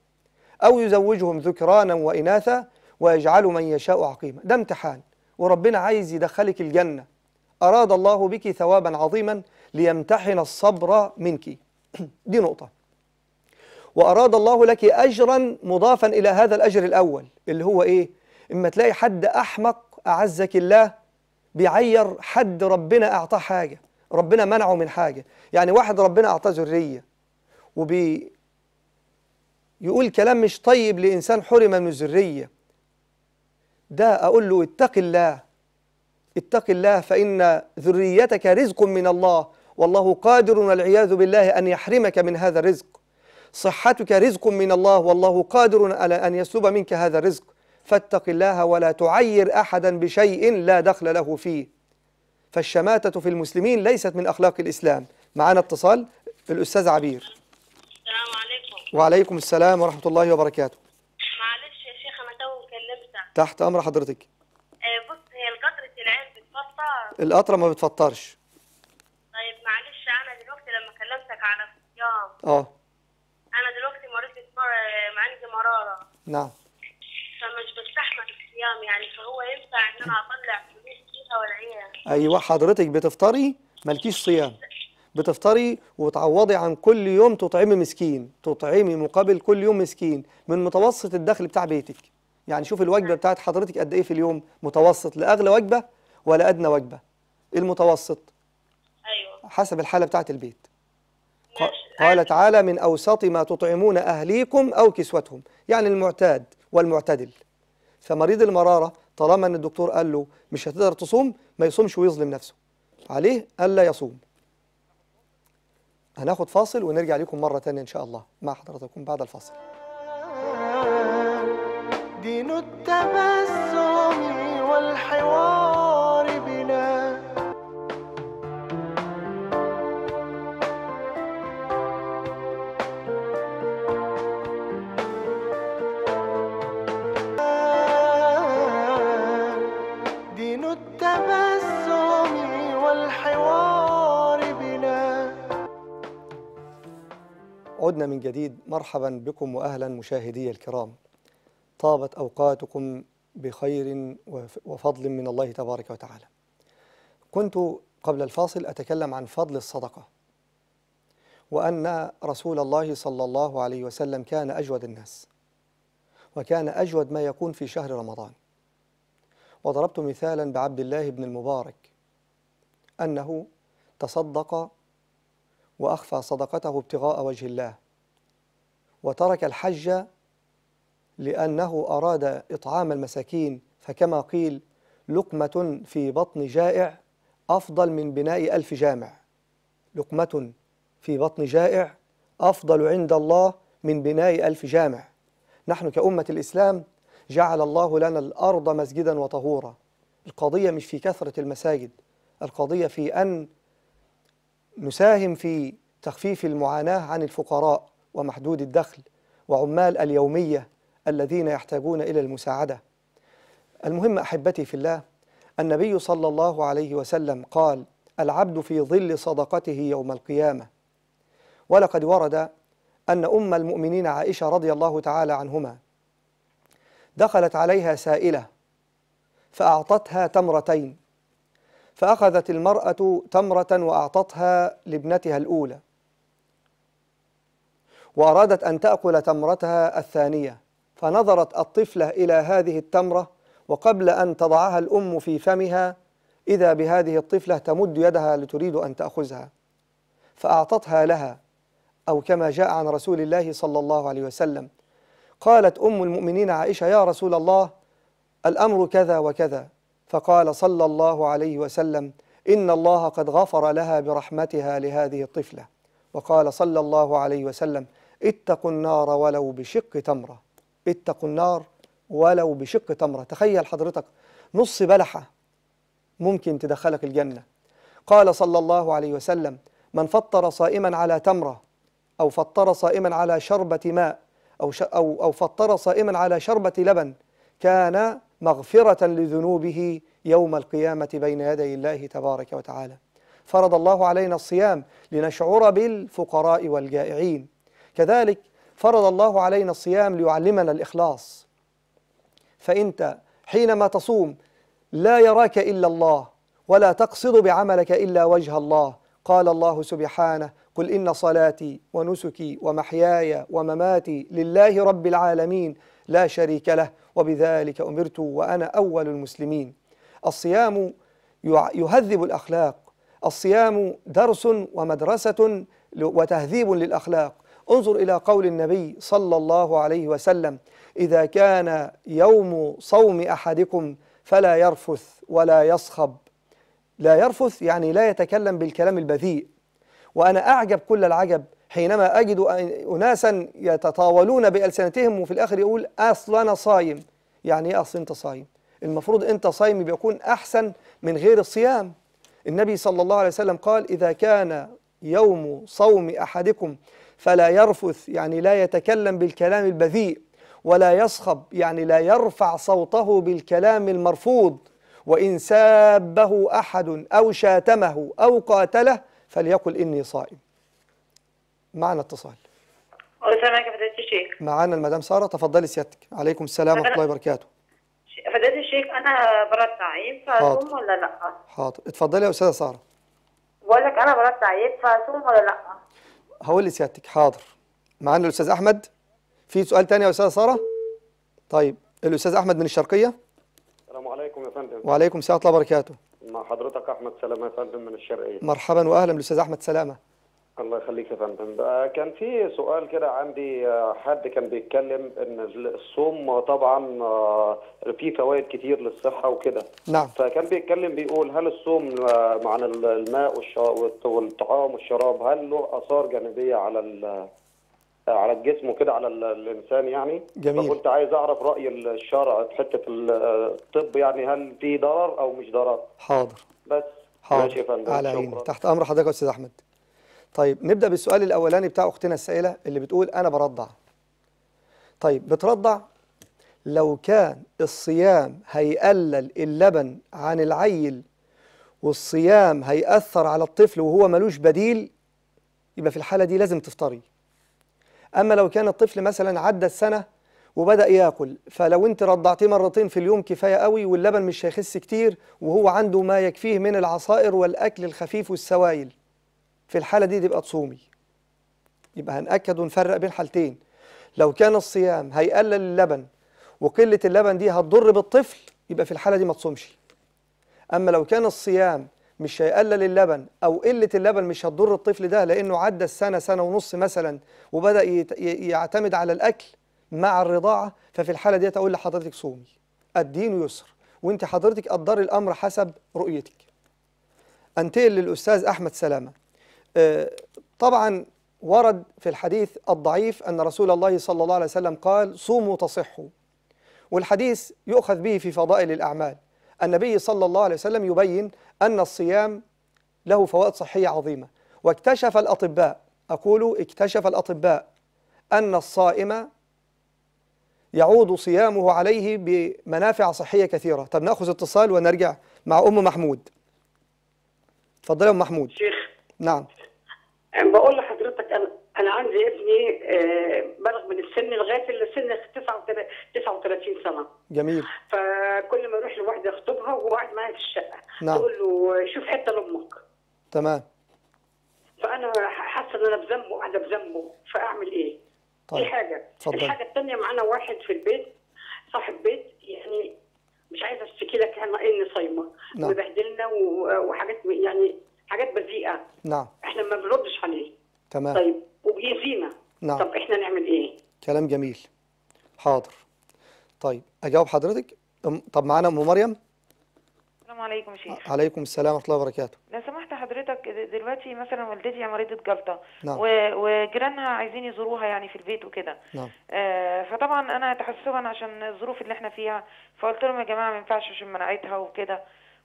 Speaker 1: او يزوجهم ذكرانا واناثا ويجعل من يشاء عقيما ده امتحان وربنا عايز يدخلك الجنه اراد الله بك ثوابا عظيما ليمتحن الصبر منك *clears throat* دي نقطه وأراد الله لك أجرا مضافا إلى هذا الأجر الأول اللي هو إيه؟ إما تلاقي حد أحمق أعزك الله بيعير حد ربنا أعطاه حاجة ربنا منعه من حاجة يعني واحد ربنا أعطاه ذرية وبي يقول كلام مش طيب لإنسان حرم من الذرية ده أقول له اتق الله اتق الله فإن ذريتك رزق من الله والله قادر والعياذ بالله أن يحرمك من هذا الرزق صحتك رزق من الله والله قادر على أن يسلب منك هذا الرزق فاتق الله ولا تعير أحدا بشيء لا دخل له فيه فالشماتة في المسلمين ليست من أخلاق الإسلام معنا اتصال الأستاذ عبير السلام عليكم وعليكم السلام ورحمة الله وبركاته
Speaker 3: معلش يا شيخ أنا تو كلمتك تحت
Speaker 1: أمر حضرتك
Speaker 3: آه، بص هي القطرة العين بتفطر القطرة
Speaker 1: ما بتفطرش
Speaker 3: طيب معلش أنا دلوقتي لما كلمتك على الصيام اه نعم فمش بستحمل الصيام يعني فهو ينفع ان انا اطلع فلوس
Speaker 1: ولا والعيال ايوه حضرتك بتفطري مالكيش صيام بتفطري وتعوضي عن كل يوم تطعمي مسكين تطعمي مقابل كل يوم مسكين من متوسط الدخل بتاع بيتك يعني شوف الوجبه نعم. بتاعت حضرتك قد ايه في اليوم متوسط لا اغلى وجبه ولا ادنى وجبه المتوسط ايوه حسب الحاله بتاعت البيت قال تعالى من أوسط ما تطعمون أهليكم أو كسوتهم يعني المعتاد والمعتدل فمريض المرارة طالما أن الدكتور قال له مش هتقدر تصوم ما يصومش ويظلم نفسه عليه ألا يصوم هناخد فاصل ونرجع لكم مرة تانية إن شاء الله مع حضراتكم بعد الفاصل دين التبسم
Speaker 4: والحوار
Speaker 1: عدنا من جديد مرحبا بكم واهلا مشاهدي الكرام طابت اوقاتكم بخير وفضل من الله تبارك وتعالى كنت قبل الفاصل اتكلم عن فضل الصدقه وان رسول الله صلى الله عليه وسلم كان اجود الناس وكان اجود ما يكون في شهر رمضان وضربت مثالا بعبد الله بن المبارك انه تصدق وأخفى صدقته ابتغاء وجه الله وترك الحج لأنه أراد إطعام المساكين فكما قيل لقمة في بطن جائع أفضل من بناء ألف جامع لقمة في بطن جائع أفضل عند الله من بناء ألف جامع نحن كأمة الإسلام جعل الله لنا الأرض مسجدا وطهورا القضية مش في كثرة المساجد القضية في أن نساهم في تخفيف المعاناة عن الفقراء ومحدود الدخل وعمال اليومية الذين يحتاجون إلى المساعدة المهم أحبتي في الله النبي صلى الله عليه وسلم قال العبد في ظل صدقته يوم القيامة ولقد ورد أن أم المؤمنين عائشة رضي الله تعالى عنهما دخلت عليها سائلة فأعطتها تمرتين فأخذت المرأة تمرة وأعطتها لابنتها الأولى وأرادت أن تأكل تمرتها الثانية فنظرت الطفلة إلى هذه التمرة وقبل أن تضعها الأم في فمها إذا بهذه الطفلة تمد يدها لتريد أن تأخذها فأعطتها لها أو كما جاء عن رسول الله صلى الله عليه وسلم قالت أم المؤمنين عائشة يا رسول الله الأمر كذا وكذا فقال صلى الله عليه وسلم إن الله قد غفر لها برحمتها لهذه الطفلة وقال صلى الله عليه وسلم اتقوا النار ولو بشق تمرة اتقوا النار ولو بشق تمرة تخيل حضرتك نص بلحة ممكن تدخلك الجنة قال صلى الله عليه وسلم من فطر صائما على تمرة أو فطر صائما على شربة ماء أو, أو, أو فطر صائما على شربة لبن كان مغفرة لذنوبه يوم القيامة بين يدي الله تبارك وتعالى فرض الله علينا الصيام لنشعر بالفقراء والجائعين كذلك فرض الله علينا الصيام ليعلمنا الإخلاص فأنت حينما تصوم لا يراك إلا الله ولا تقصد بعملك إلا وجه الله قال الله سبحانه قل إن صلاتي ونسكي ومحياي ومماتي لله رب العالمين لا شريك له وبذلك أمرت وأنا أول المسلمين الصيام يهذب الأخلاق الصيام درس ومدرسة وتهذيب للأخلاق انظر إلى قول النبي صلى الله عليه وسلم إذا كان يوم صوم أحدكم فلا يرفث ولا يصخب لا يرفث يعني لا يتكلم بالكلام البذيء وأنا أعجب كل العجب حينما أجد أناسا يتطاولون بألسنتهم وفي الآخر يقول أصل أنا صايم يعني إيه أصل أنت صايم المفروض أنت صايم بيكون أحسن من غير الصيام النبي صلى الله عليه وسلم قال إذا كان يوم صوم أحدكم فلا يرفث يعني لا يتكلم بالكلام البذيء ولا يصخب يعني لا يرفع صوته بالكلام المرفوض وإن سابه أحد أو شاتمه أو قاتله فليقل إني صائم معنا اتصال
Speaker 3: سامعك يا فضيله الشيخ
Speaker 1: معانا المدام ساره تفضلي سيادتك عليكم السلام ورحمه الله وبركاته
Speaker 3: فضيله الشيخ انا برد تعيين فاصوم ولا لا
Speaker 1: حاضر اتفضلي يا استاذه ساره
Speaker 3: بقول لك انا برد تعيين فاصوم ولا لا
Speaker 1: هقول لسيادتك حاضر معانا الاستاذ احمد في سؤال تاني يا استاذه ساره طيب الاستاذ احمد من الشرقيه
Speaker 4: السلام عليكم يا فندم
Speaker 1: وعليكم السلام ورحمه الله وبركاته
Speaker 4: مع حضرتك احمد سلامه يا فندم من الشرقيه مرحبا
Speaker 1: واهلا بالاستاذ احمد سلامه
Speaker 4: الله يخليك يا فندم آه، كان في سؤال كده عندي آه، حد كان بيتكلم ان الصوم طبعا آه، في فوائد كتير للصحه وكده نعم فكان بيتكلم بيقول هل الصوم مع الماء والطعام والشراب هل له اثار جانبيه على على الجسم وكده على الانسان يعني جميل فكنت عايز اعرف راي الشرع في حته الطب يعني هل في ضرر
Speaker 1: او مش ضرر حاضر بس حاضر ماشي يا فندم على عيني تحت امر حضرتك يا استاذ احمد طيب نبدأ بالسؤال الأولاني بتاع أختنا السائلة اللي بتقول أنا برضع طيب بترضع لو كان الصيام هيقلل اللبن عن العيل والصيام هيأثر على الطفل وهو ملوش بديل يبقى في الحالة دي لازم تفطري أما لو كان الطفل مثلا عدى السنة وبدأ ياكل فلو أنت رضعتيه مرتين في اليوم كفاية قوي واللبن مش هيخس كتير وهو عنده ما يكفيه من العصائر والأكل الخفيف والسوائل في الحالة دي تبقى تصومي يبقى هنأكد ونفرق بين حالتين لو كان الصيام هيقلل اللبن وقلة اللبن دي هتضر بالطفل يبقى في الحالة دي ما تصومش أما لو كان الصيام مش هيقلل اللبن أو قلة اللبن مش هتضر الطفل ده لأنه عدى السنة سنة ونص مثلا وبدأ يعتمد على الأكل مع الرضاعة ففي الحالة دي أقول لحضرتك صومي الدين يسر وانت حضرتك قدري الأمر حسب رؤيتك أنتقل للأستاذ أحمد سلامة آه، طبعا ورد في الحديث الضعيف أن رسول الله صلى الله عليه وسلم قال صوموا تصحوا والحديث يؤخذ به في فضائل الأعمال النبي صلى الله عليه وسلم يبين أن الصيام له فوائد صحية عظيمة واكتشف الأطباء أقول اكتشف الأطباء أن الصائم يعود صيامه عليه بمنافع صحية كثيرة طب نأخذ اتصال ونرجع مع أم محمود تفضل يا أم محمود شيخ نعم
Speaker 4: بقول لحضرتك انا انا عندي ابني آه، بلغ من السن لغايه السن 39 سنه جميل فكل ما اروح لوحده اخطبها وهو قاعد معايا في الشقه نعم اقول له شوف حته لامك تمام فانا حاسه ان انا بذنبه قاعده بذنبه فاعمل ايه؟ طيب. دي حاجه اتفضل. الحاجه الثانيه معانا واحد في البيت صاحب بيت يعني مش عايزه اشتكي لك انا اني إيه صايمه نعم. مبهدلنا وحاجات يعني حاجات بذيئه نعم احنا ما بنردش عليه تمام طيب وبيأذينا نعم طب احنا نعمل ايه؟
Speaker 1: كلام جميل حاضر طيب اجاوب حضرتك طب معانا ام مريم
Speaker 2: السلام عليكم شيخ
Speaker 1: عليكم السلام ورحمه الله وبركاته
Speaker 2: لو سمحت حضرتك دلوقتي مثلا والدتي مريضه جلطه نعم. وجيرانها عايزين يزوروها يعني في البيت وكده نعم. آه فطبعا انا تحسبا عشان الظروف اللي احنا فيها فقلت لهم يا جماعه ما ينفعش عشان مناعتها وكده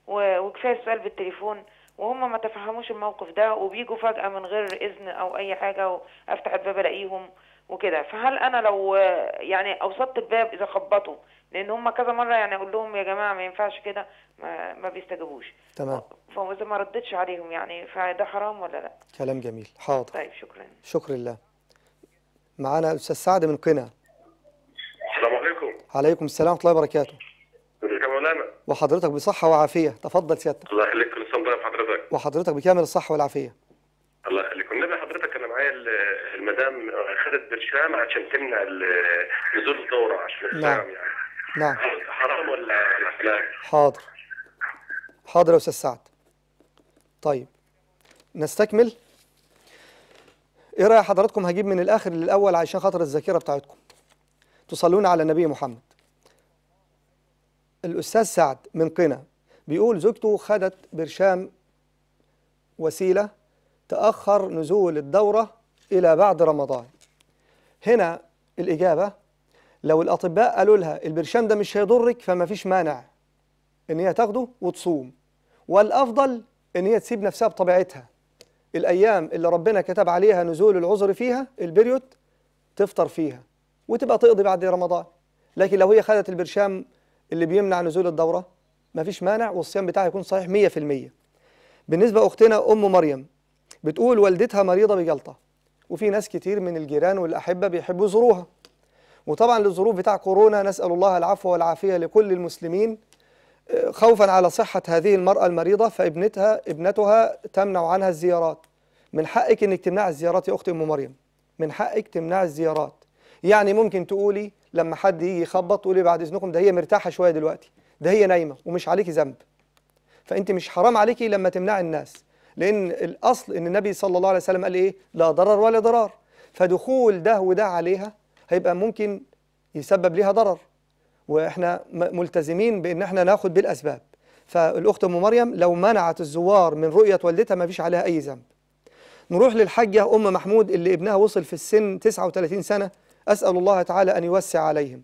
Speaker 2: وكفايه السؤال بالتليفون وهم ما تفهموش الموقف ده وبيجوا فجأة من غير إذن أو أي حاجة وأفتح الباب ألاقيهم وكده فهل أنا لو يعني أوسطت الباب إذا خبطوا لأن هم كذا مرة يعني أقول لهم يا جماعة ما ينفعش كده ما, ما بيستجابوش تمام فإذا ما ردتش عليهم يعني فده حرام ولا لا؟
Speaker 1: كلام جميل حاضر طيب شكرا شكرا لله معانا أستاذ سعد من قنا السلام عليكم عليكم السلام ورحمة الله وبركاته
Speaker 3: يا مولانا
Speaker 1: وحضرتك بصحة وعافية تفضل سيادتك الله يخليك وحضرتك بكامل الصحة والعافية
Speaker 2: الله يخليك والنبي حضرتك انا معايا المدام خدت برشام عشان تمنع نزول الدورة عشان نعم يعني. نعم حرام ولا لا
Speaker 1: حاضر حاضر يا استاذ سعد طيب نستكمل ايه راي حضراتكم هجيب من الاخر للاول عشان خاطر الذاكره بتاعتكم تصلون على النبي محمد الاستاذ سعد من قنا بيقول زوجته خدت برشام وسيلة تأخر نزول الدورة إلى بعد رمضان هنا الإجابة لو الأطباء قالوا لها البرشام ده مش هيضرك فما فيش مانع إن هي تاخده وتصوم والأفضل إن هي تسيب نفسها بطبيعتها الأيام اللي ربنا كتب عليها نزول العذر فيها البريوت تفطر فيها وتبقى تقضي بعد رمضان لكن لو هي خدت البرشام اللي بيمنع نزول الدورة ما فيش مانع والصيام بتاعها يكون صحيح 100% بالنسبة أختنا أم مريم بتقول والدتها مريضة بجلطة وفي ناس كتير من الجيران والأحبة بيحبوا يزوروها وطبعا للظروف بتاع كورونا نسأل الله العفو والعافية لكل المسلمين آه، خوفا على صحة هذه المرأة المريضة فابنتها ابنتها تمنع عنها الزيارات من حقك انك تمنع الزيارات يا اختي ام مريم من حقك تمنع الزيارات يعني ممكن تقولي لما حد يجي يخبط تقولي بعد اذنكم ده هي مرتاحة شوية دلوقتي ده هي نايمة ومش عليكي ذنب فانت مش حرام عليكي لما تمنع الناس لان الاصل ان النبي صلى الله عليه وسلم قال ايه لا ضرر ولا ضرار فدخول ده وده عليها هيبقى ممكن يسبب ليها ضرر واحنا ملتزمين بان احنا ناخد بالاسباب فالاخت ام مريم لو منعت الزوار من رؤيه والدتها ما فيش عليها اي ذنب نروح للحجه ام محمود اللي ابنها وصل في السن 39 سنه اسال الله تعالى ان يوسع عليهم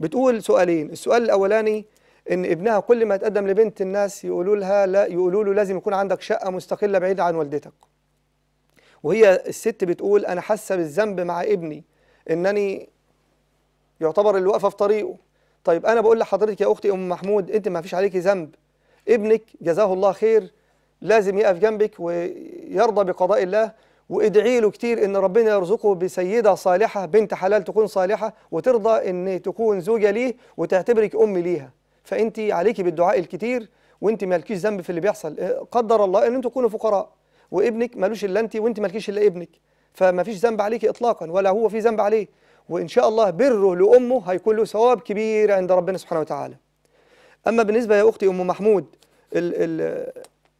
Speaker 1: بتقول سؤالين السؤال الاولاني ان ابنها كل ما يتقدم لبنت الناس يقولوا لها لا يقولوا له لازم يكون عندك شقه مستقله بعيده عن والدتك وهي الست بتقول انا حاسه بالذنب مع ابني انني يعتبر اللي واقفه في طريقه طيب انا بقول لحضرتك يا اختي ام محمود انت ما فيش عليكي ذنب ابنك جزاه الله خير لازم يقف جنبك ويرضى بقضاء الله وادعي له كتير ان ربنا يرزقه بسيده صالحه بنت حلال تكون صالحه وترضى ان تكون زوجه ليه وتعتبرك ام ليها فانت عليكي بالدعاء الكتير وانت مالكيش ذنب في اللي بيحصل إيه، قدر الله ان انتوا تكونوا فقراء وابنك مالوش الا انت وانت مالكيش الا ابنك فما فيش ذنب عليكي اطلاقا ولا هو في ذنب عليه وان شاء الله بره لامه هيكون له ثواب كبير عند ربنا سبحانه وتعالى اما بالنسبه يا اختي ام محمود ال ال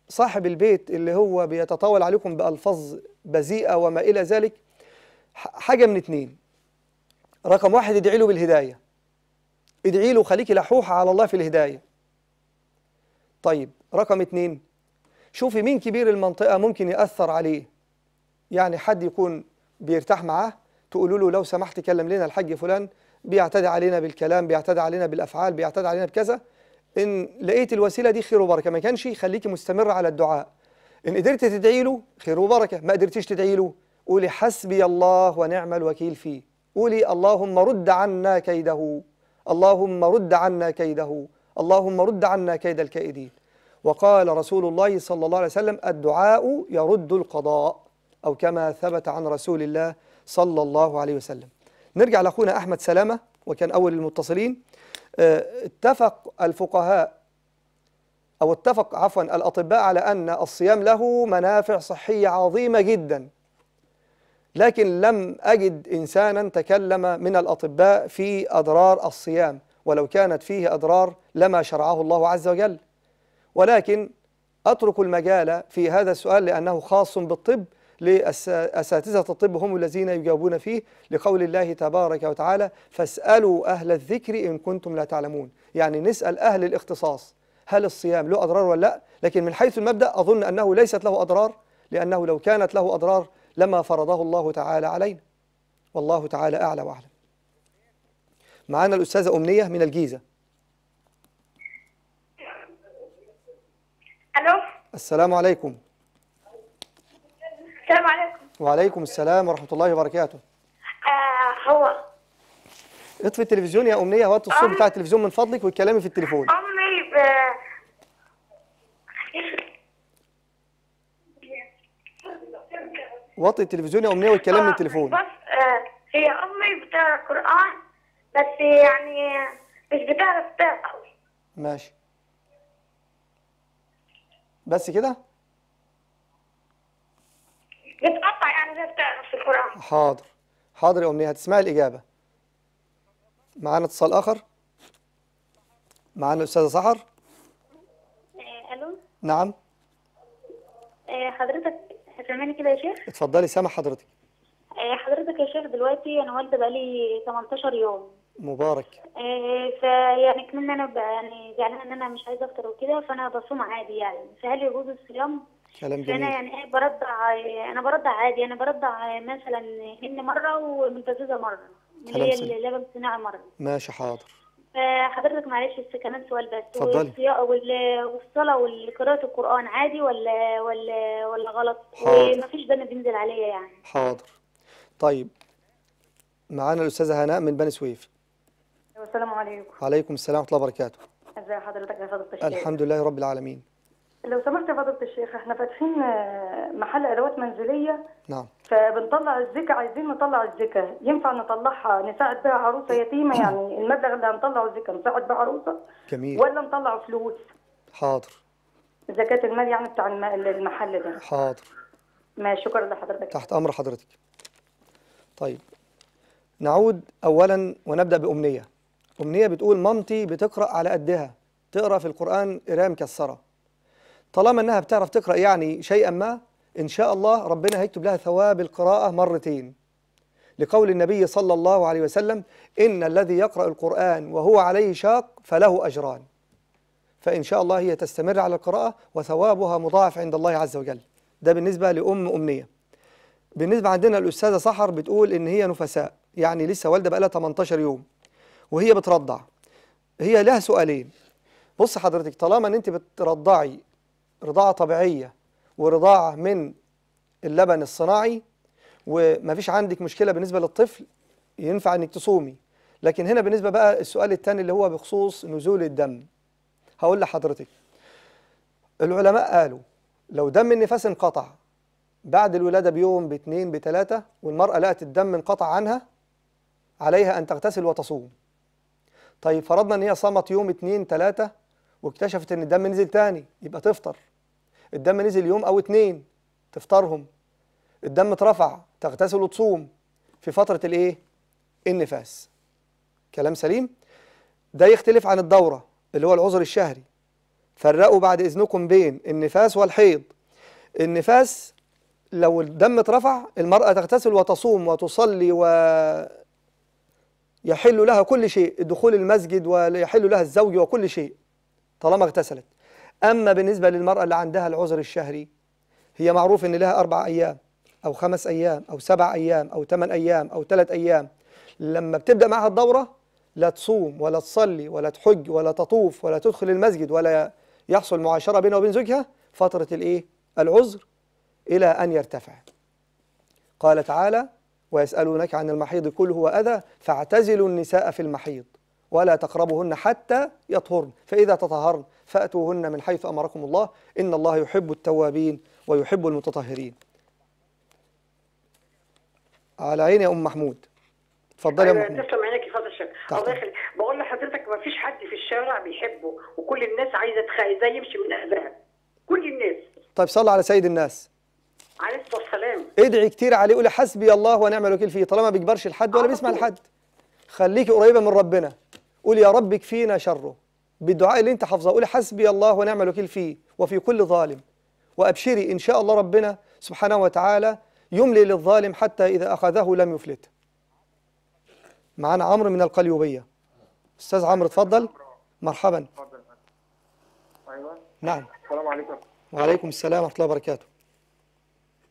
Speaker 1: صاحب البيت اللي هو بيتطاول عليكم بالفاظ بذيئه وما الى ذلك حاجه من اتنين رقم واحد ادعي له بالهدايه ادعي له خليكي لحوحة على الله في الهداية طيب رقم اتنين شوفي مين كبير المنطقة ممكن يأثر عليه يعني حد يكون بيرتاح معاه تقولوا له لو سمحت كلم لنا الحاج فلان بيعتدي علينا بالكلام بيعتدي علينا بالأفعال بيعتدي علينا بكذا إن لقيت الوسيلة دي خير وبركة ما كانش خليكي مستمرة على الدعاء إن قدرت تدعي له خير وبركة ما قدرتيش تدعي له قولي حسبي الله ونعم الوكيل فيه قولي اللهم رد عنا كيده اللهم رد عنا كيده اللهم رد عنا كيد الكائدين وقال رسول الله صلى الله عليه وسلم الدعاء يرد القضاء أو كما ثبت عن رسول الله صلى الله عليه وسلم نرجع لأخونا أحمد سلامة وكان أول المتصلين آه، اتفق الفقهاء أو اتفق عفوا الأطباء على أن الصيام له منافع صحية عظيمة جدا لكن لم أجد إنسانا تكلم من الأطباء في أضرار الصيام ولو كانت فيه أضرار لما شرعه الله عز وجل ولكن أترك المجال في هذا السؤال لأنه خاص بالطب لأساتذة الطب هم الذين يجاوبون فيه لقول الله تبارك وتعالى فاسألوا أهل الذكر إن كنتم لا تعلمون يعني نسأل أهل الاختصاص هل الصيام له أضرار ولا لا لكن من حيث المبدأ أظن أنه ليست له أضرار لأنه لو كانت له أضرار لما فرضه الله تعالى علينا والله تعالى أعلى وأعلم معانا الأستاذة أمنية من الجيزة ألو السلام عليكم السلام عليكم وعليكم السلام ورحمة الله وبركاته
Speaker 3: آه هو
Speaker 1: اطفي التلفزيون يا أمنية وقت الصوت بتاع التلفزيون من فضلك واتكلمي في التليفون أمي آه، وطئ التلفزيون يا امنيه والكلام من التليفون آه،
Speaker 3: بص آه هي امي بتقرا قران بس يعني مش بتعرف تقرا قوي
Speaker 1: ماشي بس كده
Speaker 3: بتقطع يعني زي بتقرا في القران
Speaker 1: حاضر حاضر يا امنيه هتسمعي الاجابه معانا اتصال اخر معانا استاذه سحر آه، الو نعم
Speaker 4: آه، حضرتك سامعني كده يا شيخ
Speaker 1: اتفضلي سامع حضرتك
Speaker 4: آه، حضرتك يا شيخ دلوقتي انا والده بقالي 18 يوم مبارك آه، فيعني كمان انا يعني زعلانه ان انا مش عايزه افطر وكده فانا بصوم عادي يعني فهل يجوز الصيام؟
Speaker 1: كلام جميل فانا يعني
Speaker 4: ايه برضع انا برضع عادي انا برضع مثلا هن مره وملتزمه مره اللي هي اللبن الصناعي مره
Speaker 1: ماشي حاضر
Speaker 4: حضرتك معلش بس كمان سؤال بس اتفضلي والصلاه وقراءه القران عادي ولا ولا ولا غلط حاضر ومفيش دم بينزل عليا
Speaker 2: يعني
Speaker 1: حاضر طيب معانا الاستاذه هناء من بني سويف
Speaker 2: السلام عليكم
Speaker 1: وعليكم السلام ورحمه الله وبركاته
Speaker 2: ازي حضرتك يا فضيله الشيخ الحمد
Speaker 1: لله رب العالمين
Speaker 2: لو سمحت يا فضيله الشيخ احنا فاتحين آه، محل ادوات منزليه نعم فبنطلع الزكا عايزين نطلع الزكا ينفع نطلعها نساعد بها عروسه يتيمه *clears throat* يعني المبلغ اللي هنطلعه زكا نساعد بها عروسه جميل ولا نطلع فلوس حاضر زكاه المال يعني بتاع المحل ده حاضر ما شكرا لحضرتك تحت
Speaker 1: امر حضرتك طيب نعود اولا ونبدا بامنيه امنيه بتقول مامتي بتقرا على قدها تقرا في القران إرام مكسره طالما انها بتعرف تقرا يعني شيئا ما إن شاء الله ربنا هيكتب لها ثواب القراءة مرتين لقول النبي صلى الله عليه وسلم إن الذي يقرأ القرآن وهو عليه شاق فله أجران فإن شاء الله هي تستمر على القراءة وثوابها مضاعف عند الله عز وجل ده بالنسبة لأم أمنية بالنسبة عندنا الأستاذة سحر بتقول إن هي نفساء يعني لسه والدة بقالها 18 يوم وهي بترضع هي لها سؤالين بص حضرتك طالما ان انت بترضعي رضاعة طبيعية ورضاعة من اللبن الصناعي ومفيش عندك مشكلة بالنسبة للطفل ينفع انك تصومي لكن هنا بالنسبة بقى السؤال الثاني اللي هو بخصوص نزول الدم هقول لحضرتك العلماء قالوا لو دم النفاس انقطع بعد الولادة بيوم باتنين بتلاتة والمرأة لقت الدم انقطع عنها عليها أن تغتسل وتصوم طيب فرضنا أن هي صامت يوم اتنين تلاتة واكتشفت أن الدم نزل تاني يبقى تفطر الدم نزل يوم او اتنين تفطرهم الدم اترفع تغتسل وتصوم في فتره الايه النفاس كلام سليم ده يختلف عن الدوره اللي هو العذر الشهري فرقوا بعد اذنكم بين النفاس والحيض النفاس لو الدم اترفع المرأة تغتسل وتصوم وتصلي و يحل لها كل شيء دخول المسجد ويحل لها الزوج وكل شيء طالما اغتسلت أما بالنسبة للمرأة اللي عندها العذر الشهري هي معروف أن لها أربع أيام أو خمس أيام أو سبع أيام أو ثمان أيام أو ثلاث أيام لما بتبدأ معها الدورة لا تصوم ولا تصلي ولا تحج ولا تطوف ولا تدخل المسجد ولا يحصل معاشرة بينها وبين زوجها فترة الإيه؟ العذر إلى أن يرتفع قال تعالى ويسألونك عن المحيض كله هو أذى فاعتزلوا النساء في المحيض ولا تقربهن حتى يطهرن فإذا تطهرن فأتوهن من حيث أمركم الله إن الله يحب التوابين ويحب المتطهرين على عيني يا أم محمود اتفضلي يا أم أيوة، محمود تسلم
Speaker 4: عينك يا فضل الشيخ الله يخليك بقول لحضرتك ما فيش حد في الشارع بيحبه وكل الناس عايزة تخايزه يمشي من أهلها كل الناس
Speaker 1: طيب صلى على سيد الناس
Speaker 4: عليه الصلاة والسلام
Speaker 1: ادعي كتير عليه قولي حسبي الله ونعم الوكيل فيه طالما بيكبرش لحد ولا بيسمع لحد خليكي قريبة من ربنا قول يا رب كفينا شره بالدعاء اللي انت حافظه قول حسبي الله ونعم الوكيل فيه وفي كل ظالم وأبشري إن شاء الله ربنا سبحانه وتعالى يملي للظالم حتى إذا أخذه لم يفلت معانا عمرو من القليوبية أستاذ عمرو اتفضل مرحبا أيوة. نعم السلام عليكم وعليكم السلام ورحمة الله وبركاته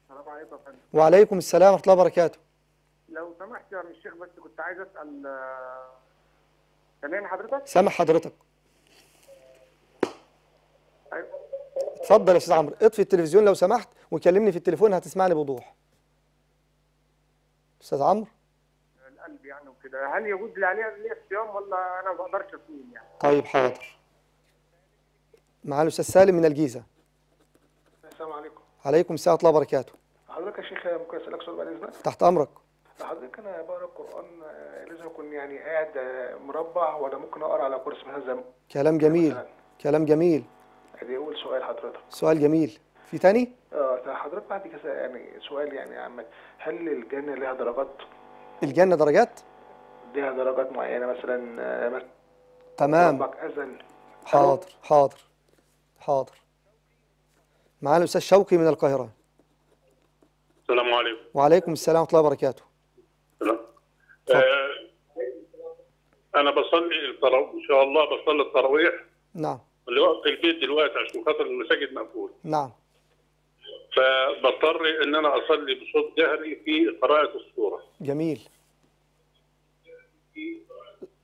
Speaker 1: السلام عليكم وعليكم السلام ورحمة الله وبركاته
Speaker 4: لو سمحت يا عم الشيخ بس كنت عايز أسأل آه، سامعني حضرتك؟ سامع
Speaker 1: حضرتك ايوه اتفضل يا استاذ عمرو اطفي التلفزيون لو سمحت وكلمني في التليفون هتسمعني بوضوح استاذ عمرو
Speaker 4: القلب يعني وكده هل يجوز لي عليها صيام ولا انا ما بقدرش اصوم يعني
Speaker 1: طيب حاضر معالي الاستاذ سالم من الجيزه السلام عليكم عليكم السلام ورحمه الله وبركاته
Speaker 4: حضرتك يا شيخ ممكن اسالك سؤال بعد اذنك تحت امرك حضرتك انا بقرا القران آه، لازم اكون يعني قاعد آه، مربع ولا ممكن اقرا على كرسي مهزم
Speaker 1: كلام جميل كلام جميل
Speaker 4: ادي اول سؤال حضرتك
Speaker 1: سؤال جميل في تاني؟
Speaker 4: اه حضرتك عندي كذا يعني سؤال يعني عم هل الجنه لها درجات؟
Speaker 1: الجنه درجات؟
Speaker 4: ليها درجات معينه مثلا آه، مثلا تمام ربك اذن
Speaker 1: حاضر حاضر حاضر معانا الاستاذ شوقي من القاهره السلام عليكم وعليكم السلام ورحمه الله وبركاته
Speaker 2: آه، انا بصلي التراويح ان شاء الله بصلي التراويح نعم لوقت البيت دلوقتي عشان خاطر المساجد مقفوله نعم
Speaker 3: فبضطر ان انا اصلي بصوت جهري في قراءه السوره جميل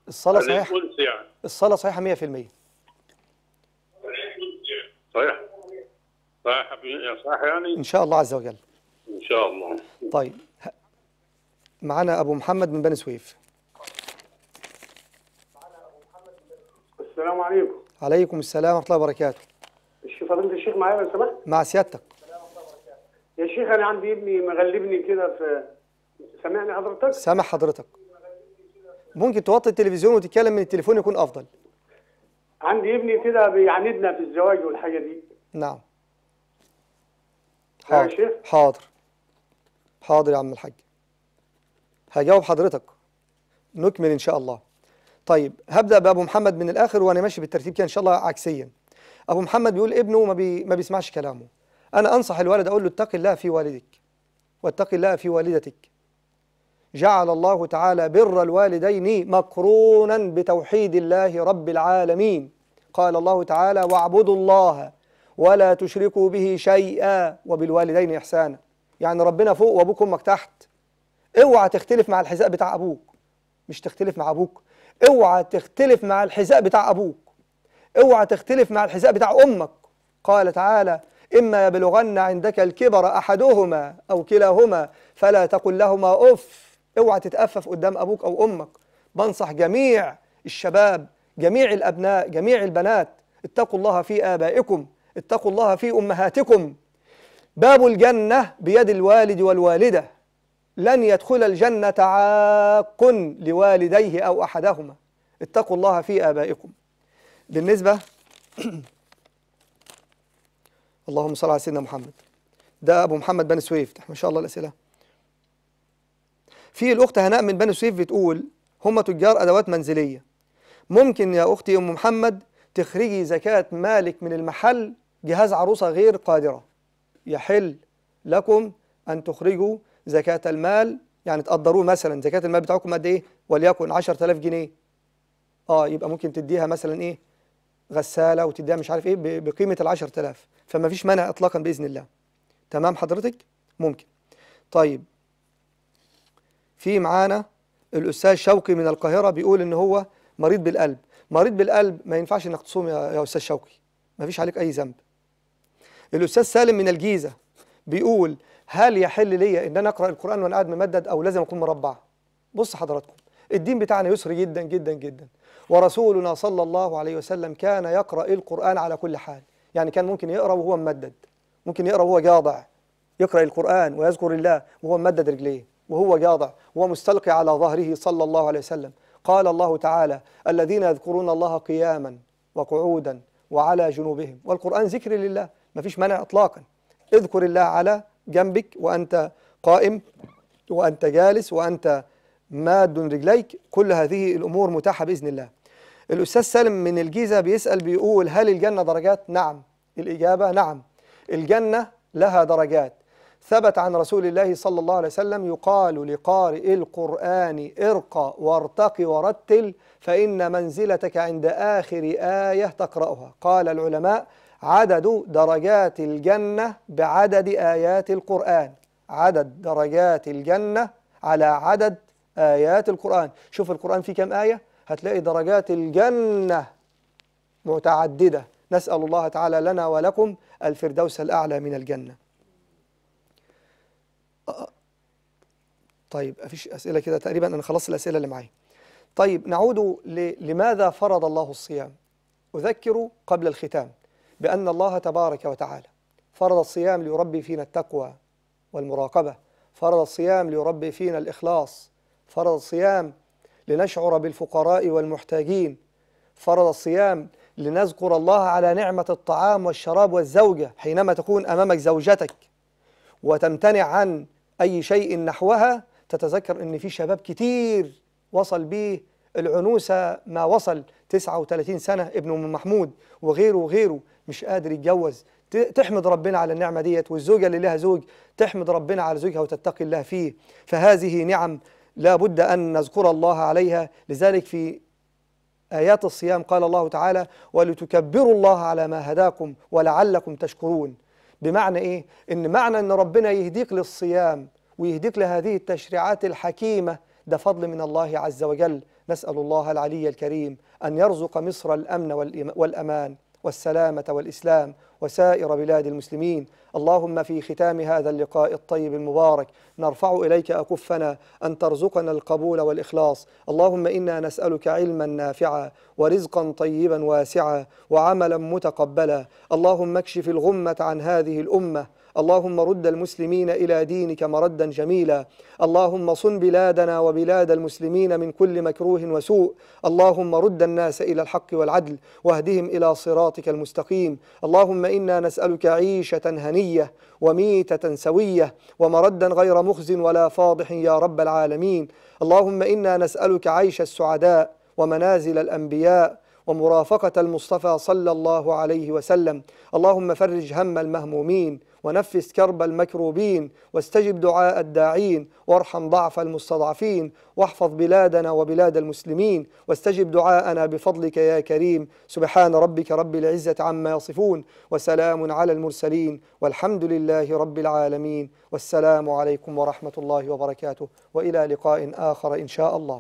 Speaker 3: الصلاه صحيحه يعني.
Speaker 1: الصلاه صحيحه 100%
Speaker 3: صحيح صحيح صحيح يعني
Speaker 1: ان شاء الله عز وجل
Speaker 3: ان شاء الله
Speaker 1: طيب معانا ابو محمد من بني سويف
Speaker 4: السلام عليكم
Speaker 1: عليكم السلام ورحمه الله وبركاته
Speaker 4: الشيخ فضيله الشيخ معايا لو سمحت مع سيادتك يا شيخ انا عندي ابني مغلبني كده في سامعني حضرتك
Speaker 1: سامع حضرتك ممكن توطي التلفزيون وتتكلم من التليفون يكون افضل
Speaker 4: عندي ابني كده بيعاندنا في الزواج والحاجه دي
Speaker 1: نعم حاضر يا شيخ حاضر حاضر يا عم الحاج هجاوب حضرتك نكمل إن شاء الله طيب هبدأ بأبو محمد من الآخر وأنا ماشي بالترتيب كده إن شاء الله عكسيا أبو محمد بيقول ابنه ما, بي ما بيسمعش كلامه أنا أنصح الوالد أقول له اتق الله في والدك واتق الله في والدتك جعل الله تعالى بر الوالدين مقرونا بتوحيد الله رب العالمين قال الله تعالى واعبدوا الله ولا تشركوا به شيئا وبالوالدين إحسانا يعني ربنا فوق وأبوكم أمك تحت اوعى تختلف مع الحذاء بتاع ابوك مش تختلف مع ابوك اوعى تختلف مع الحذاء بتاع ابوك اوعى تختلف مع الحذاء بتاع امك قال تعالى اما يبلغن عندك الكبر احدهما او كلاهما فلا تقل لهما اف اوعى تتأفف قدام ابوك او امك بنصح جميع الشباب جميع الابناء جميع البنات اتقوا الله في ابائكم اتقوا الله في امهاتكم باب الجنه بيد الوالد والوالده لن يدخل الجنة عاق لوالديه أو أحدهما اتقوا الله في آبائكم بالنسبة *clears throat* اللهم صل على سيدنا محمد ده أبو محمد بن سويف ما شاء الله الأسئلة في الأخت هناء من بن سويف بتقول هم تجار أدوات منزلية ممكن يا أختي أم محمد تخرجي زكاة مالك من المحل جهاز عروسة غير قادرة يحل لكم أن تخرجوا زكاة المال يعني تقدروه مثلا زكاة المال بتاعكم قد إيه وليكن 10000 جنيه أه يبقى ممكن تديها مثلا إيه غسالة وتديها مش عارف إيه بقيمة ال 10000 فما فيش مانع إطلاقا بإذن الله تمام حضرتك ممكن طيب في معانا الأستاذ شوقي من القاهرة بيقول إن هو مريض بالقلب مريض بالقلب ما ينفعش إنك تصوم يا أستاذ شوقي ما فيش عليك أي ذنب الأستاذ سالم من الجيزة بيقول هل يحل ليا ان انا اقرا القران وانا قاعد ممدد او لازم اكون مربع بص حضراتكم الدين بتاعنا يسري جدا جدا جدا ورسولنا صلى الله عليه وسلم كان يقرا القران على كل حال يعني كان ممكن يقرا وهو ممدد ممكن يقرا وهو جاضع يقرا القران ويذكر الله وهو ممدد رجليه وهو جاضع وهو مستلقي على ظهره صلى الله عليه وسلم قال الله تعالى الذين يذكرون الله قياما وقعودا وعلى جنوبهم والقرآن ذكر لله ما فيش مانع إطلاقا اذكر الله على جنبك وأنت قائم وأنت جالس وأنت ماد رجليك كل هذه الأمور متاحة بإذن الله الأستاذ سالم من الجيزة بيسأل بيقول هل الجنة درجات؟ نعم الإجابة نعم الجنة لها درجات ثبت عن رسول الله صلى الله عليه وسلم يقال لقارئ القرآن ارقى وارتق ورتل فإن منزلتك عند آخر آية تقرأها قال العلماء عدد درجات الجنة بعدد آيات القرآن عدد درجات الجنة على عدد آيات القرآن شوف القرآن فيه كم آية هتلاقي درجات الجنة متعددة نسأل الله تعالى لنا ولكم الفردوس الأعلى من الجنة طيب مفيش أسئلة كده تقريبا أنا خلصت الأسئلة اللي معايا طيب نعود لماذا فرض الله الصيام أذكر قبل الختام بأن الله تبارك وتعالى فرض الصيام ليربي فينا التقوى والمراقبة فرض الصيام ليربي فينا الإخلاص فرض الصيام لنشعر بالفقراء والمحتاجين فرض الصيام لنذكر الله على نعمة الطعام والشراب والزوجة حينما تكون أمامك زوجتك وتمتنع عن أي شيء نحوها تتذكر أن في شباب كتير وصل بيه العنوسة ما وصل 39 سنة ابن محمود وغيره وغيره مش قادر يتجوز تحمد ربنا على النعمة ديت والزوجة اللي لها زوج تحمد ربنا على زوجها وتتقي الله فيه فهذه نعم لا بد أن نذكر الله عليها لذلك في آيات الصيام قال الله تعالى ولتكبروا الله على ما هداكم ولعلكم تشكرون بمعنى إيه؟ إن معنى أن ربنا يهديك للصيام ويهديك لهذه التشريعات الحكيمة ده فضل من الله عز وجل نسأل الله العلي الكريم أن يرزق مصر الأمن والأمان والسلامة والإسلام وسائر بلاد المسلمين اللهم في ختام هذا اللقاء الطيب المبارك نرفع إليك أكفنا أن ترزقنا القبول والإخلاص اللهم إنا نسألك علما نافعا ورزقا طيبا واسعا وعملا متقبلا اللهم اكشف الغمة عن هذه الأمة اللهم رد المسلمين إلى دينك مردا جميلا اللهم صن بلادنا وبلاد المسلمين من كل مكروه وسوء اللهم رد الناس إلى الحق والعدل واهدهم إلى صراطك المستقيم اللهم إنا نسألك عيشة هنية وميتة سوية ومردا غير مخز ولا فاضح يا رب العالمين اللهم إنا نسألك عيش السعداء ومنازل الأنبياء ومرافقة المصطفى صلى الله عليه وسلم اللهم فرج هم المهمومين ونفس كرب المكروبين واستجب دعاء الداعين وارحم ضعف المستضعفين واحفظ بلادنا وبلاد المسلمين واستجب دعاءنا بفضلك يا كريم سبحان ربك رب العزة عما يصفون وسلام على المرسلين والحمد لله رب العالمين والسلام عليكم ورحمة الله وبركاته وإلى لقاء آخر إن شاء الله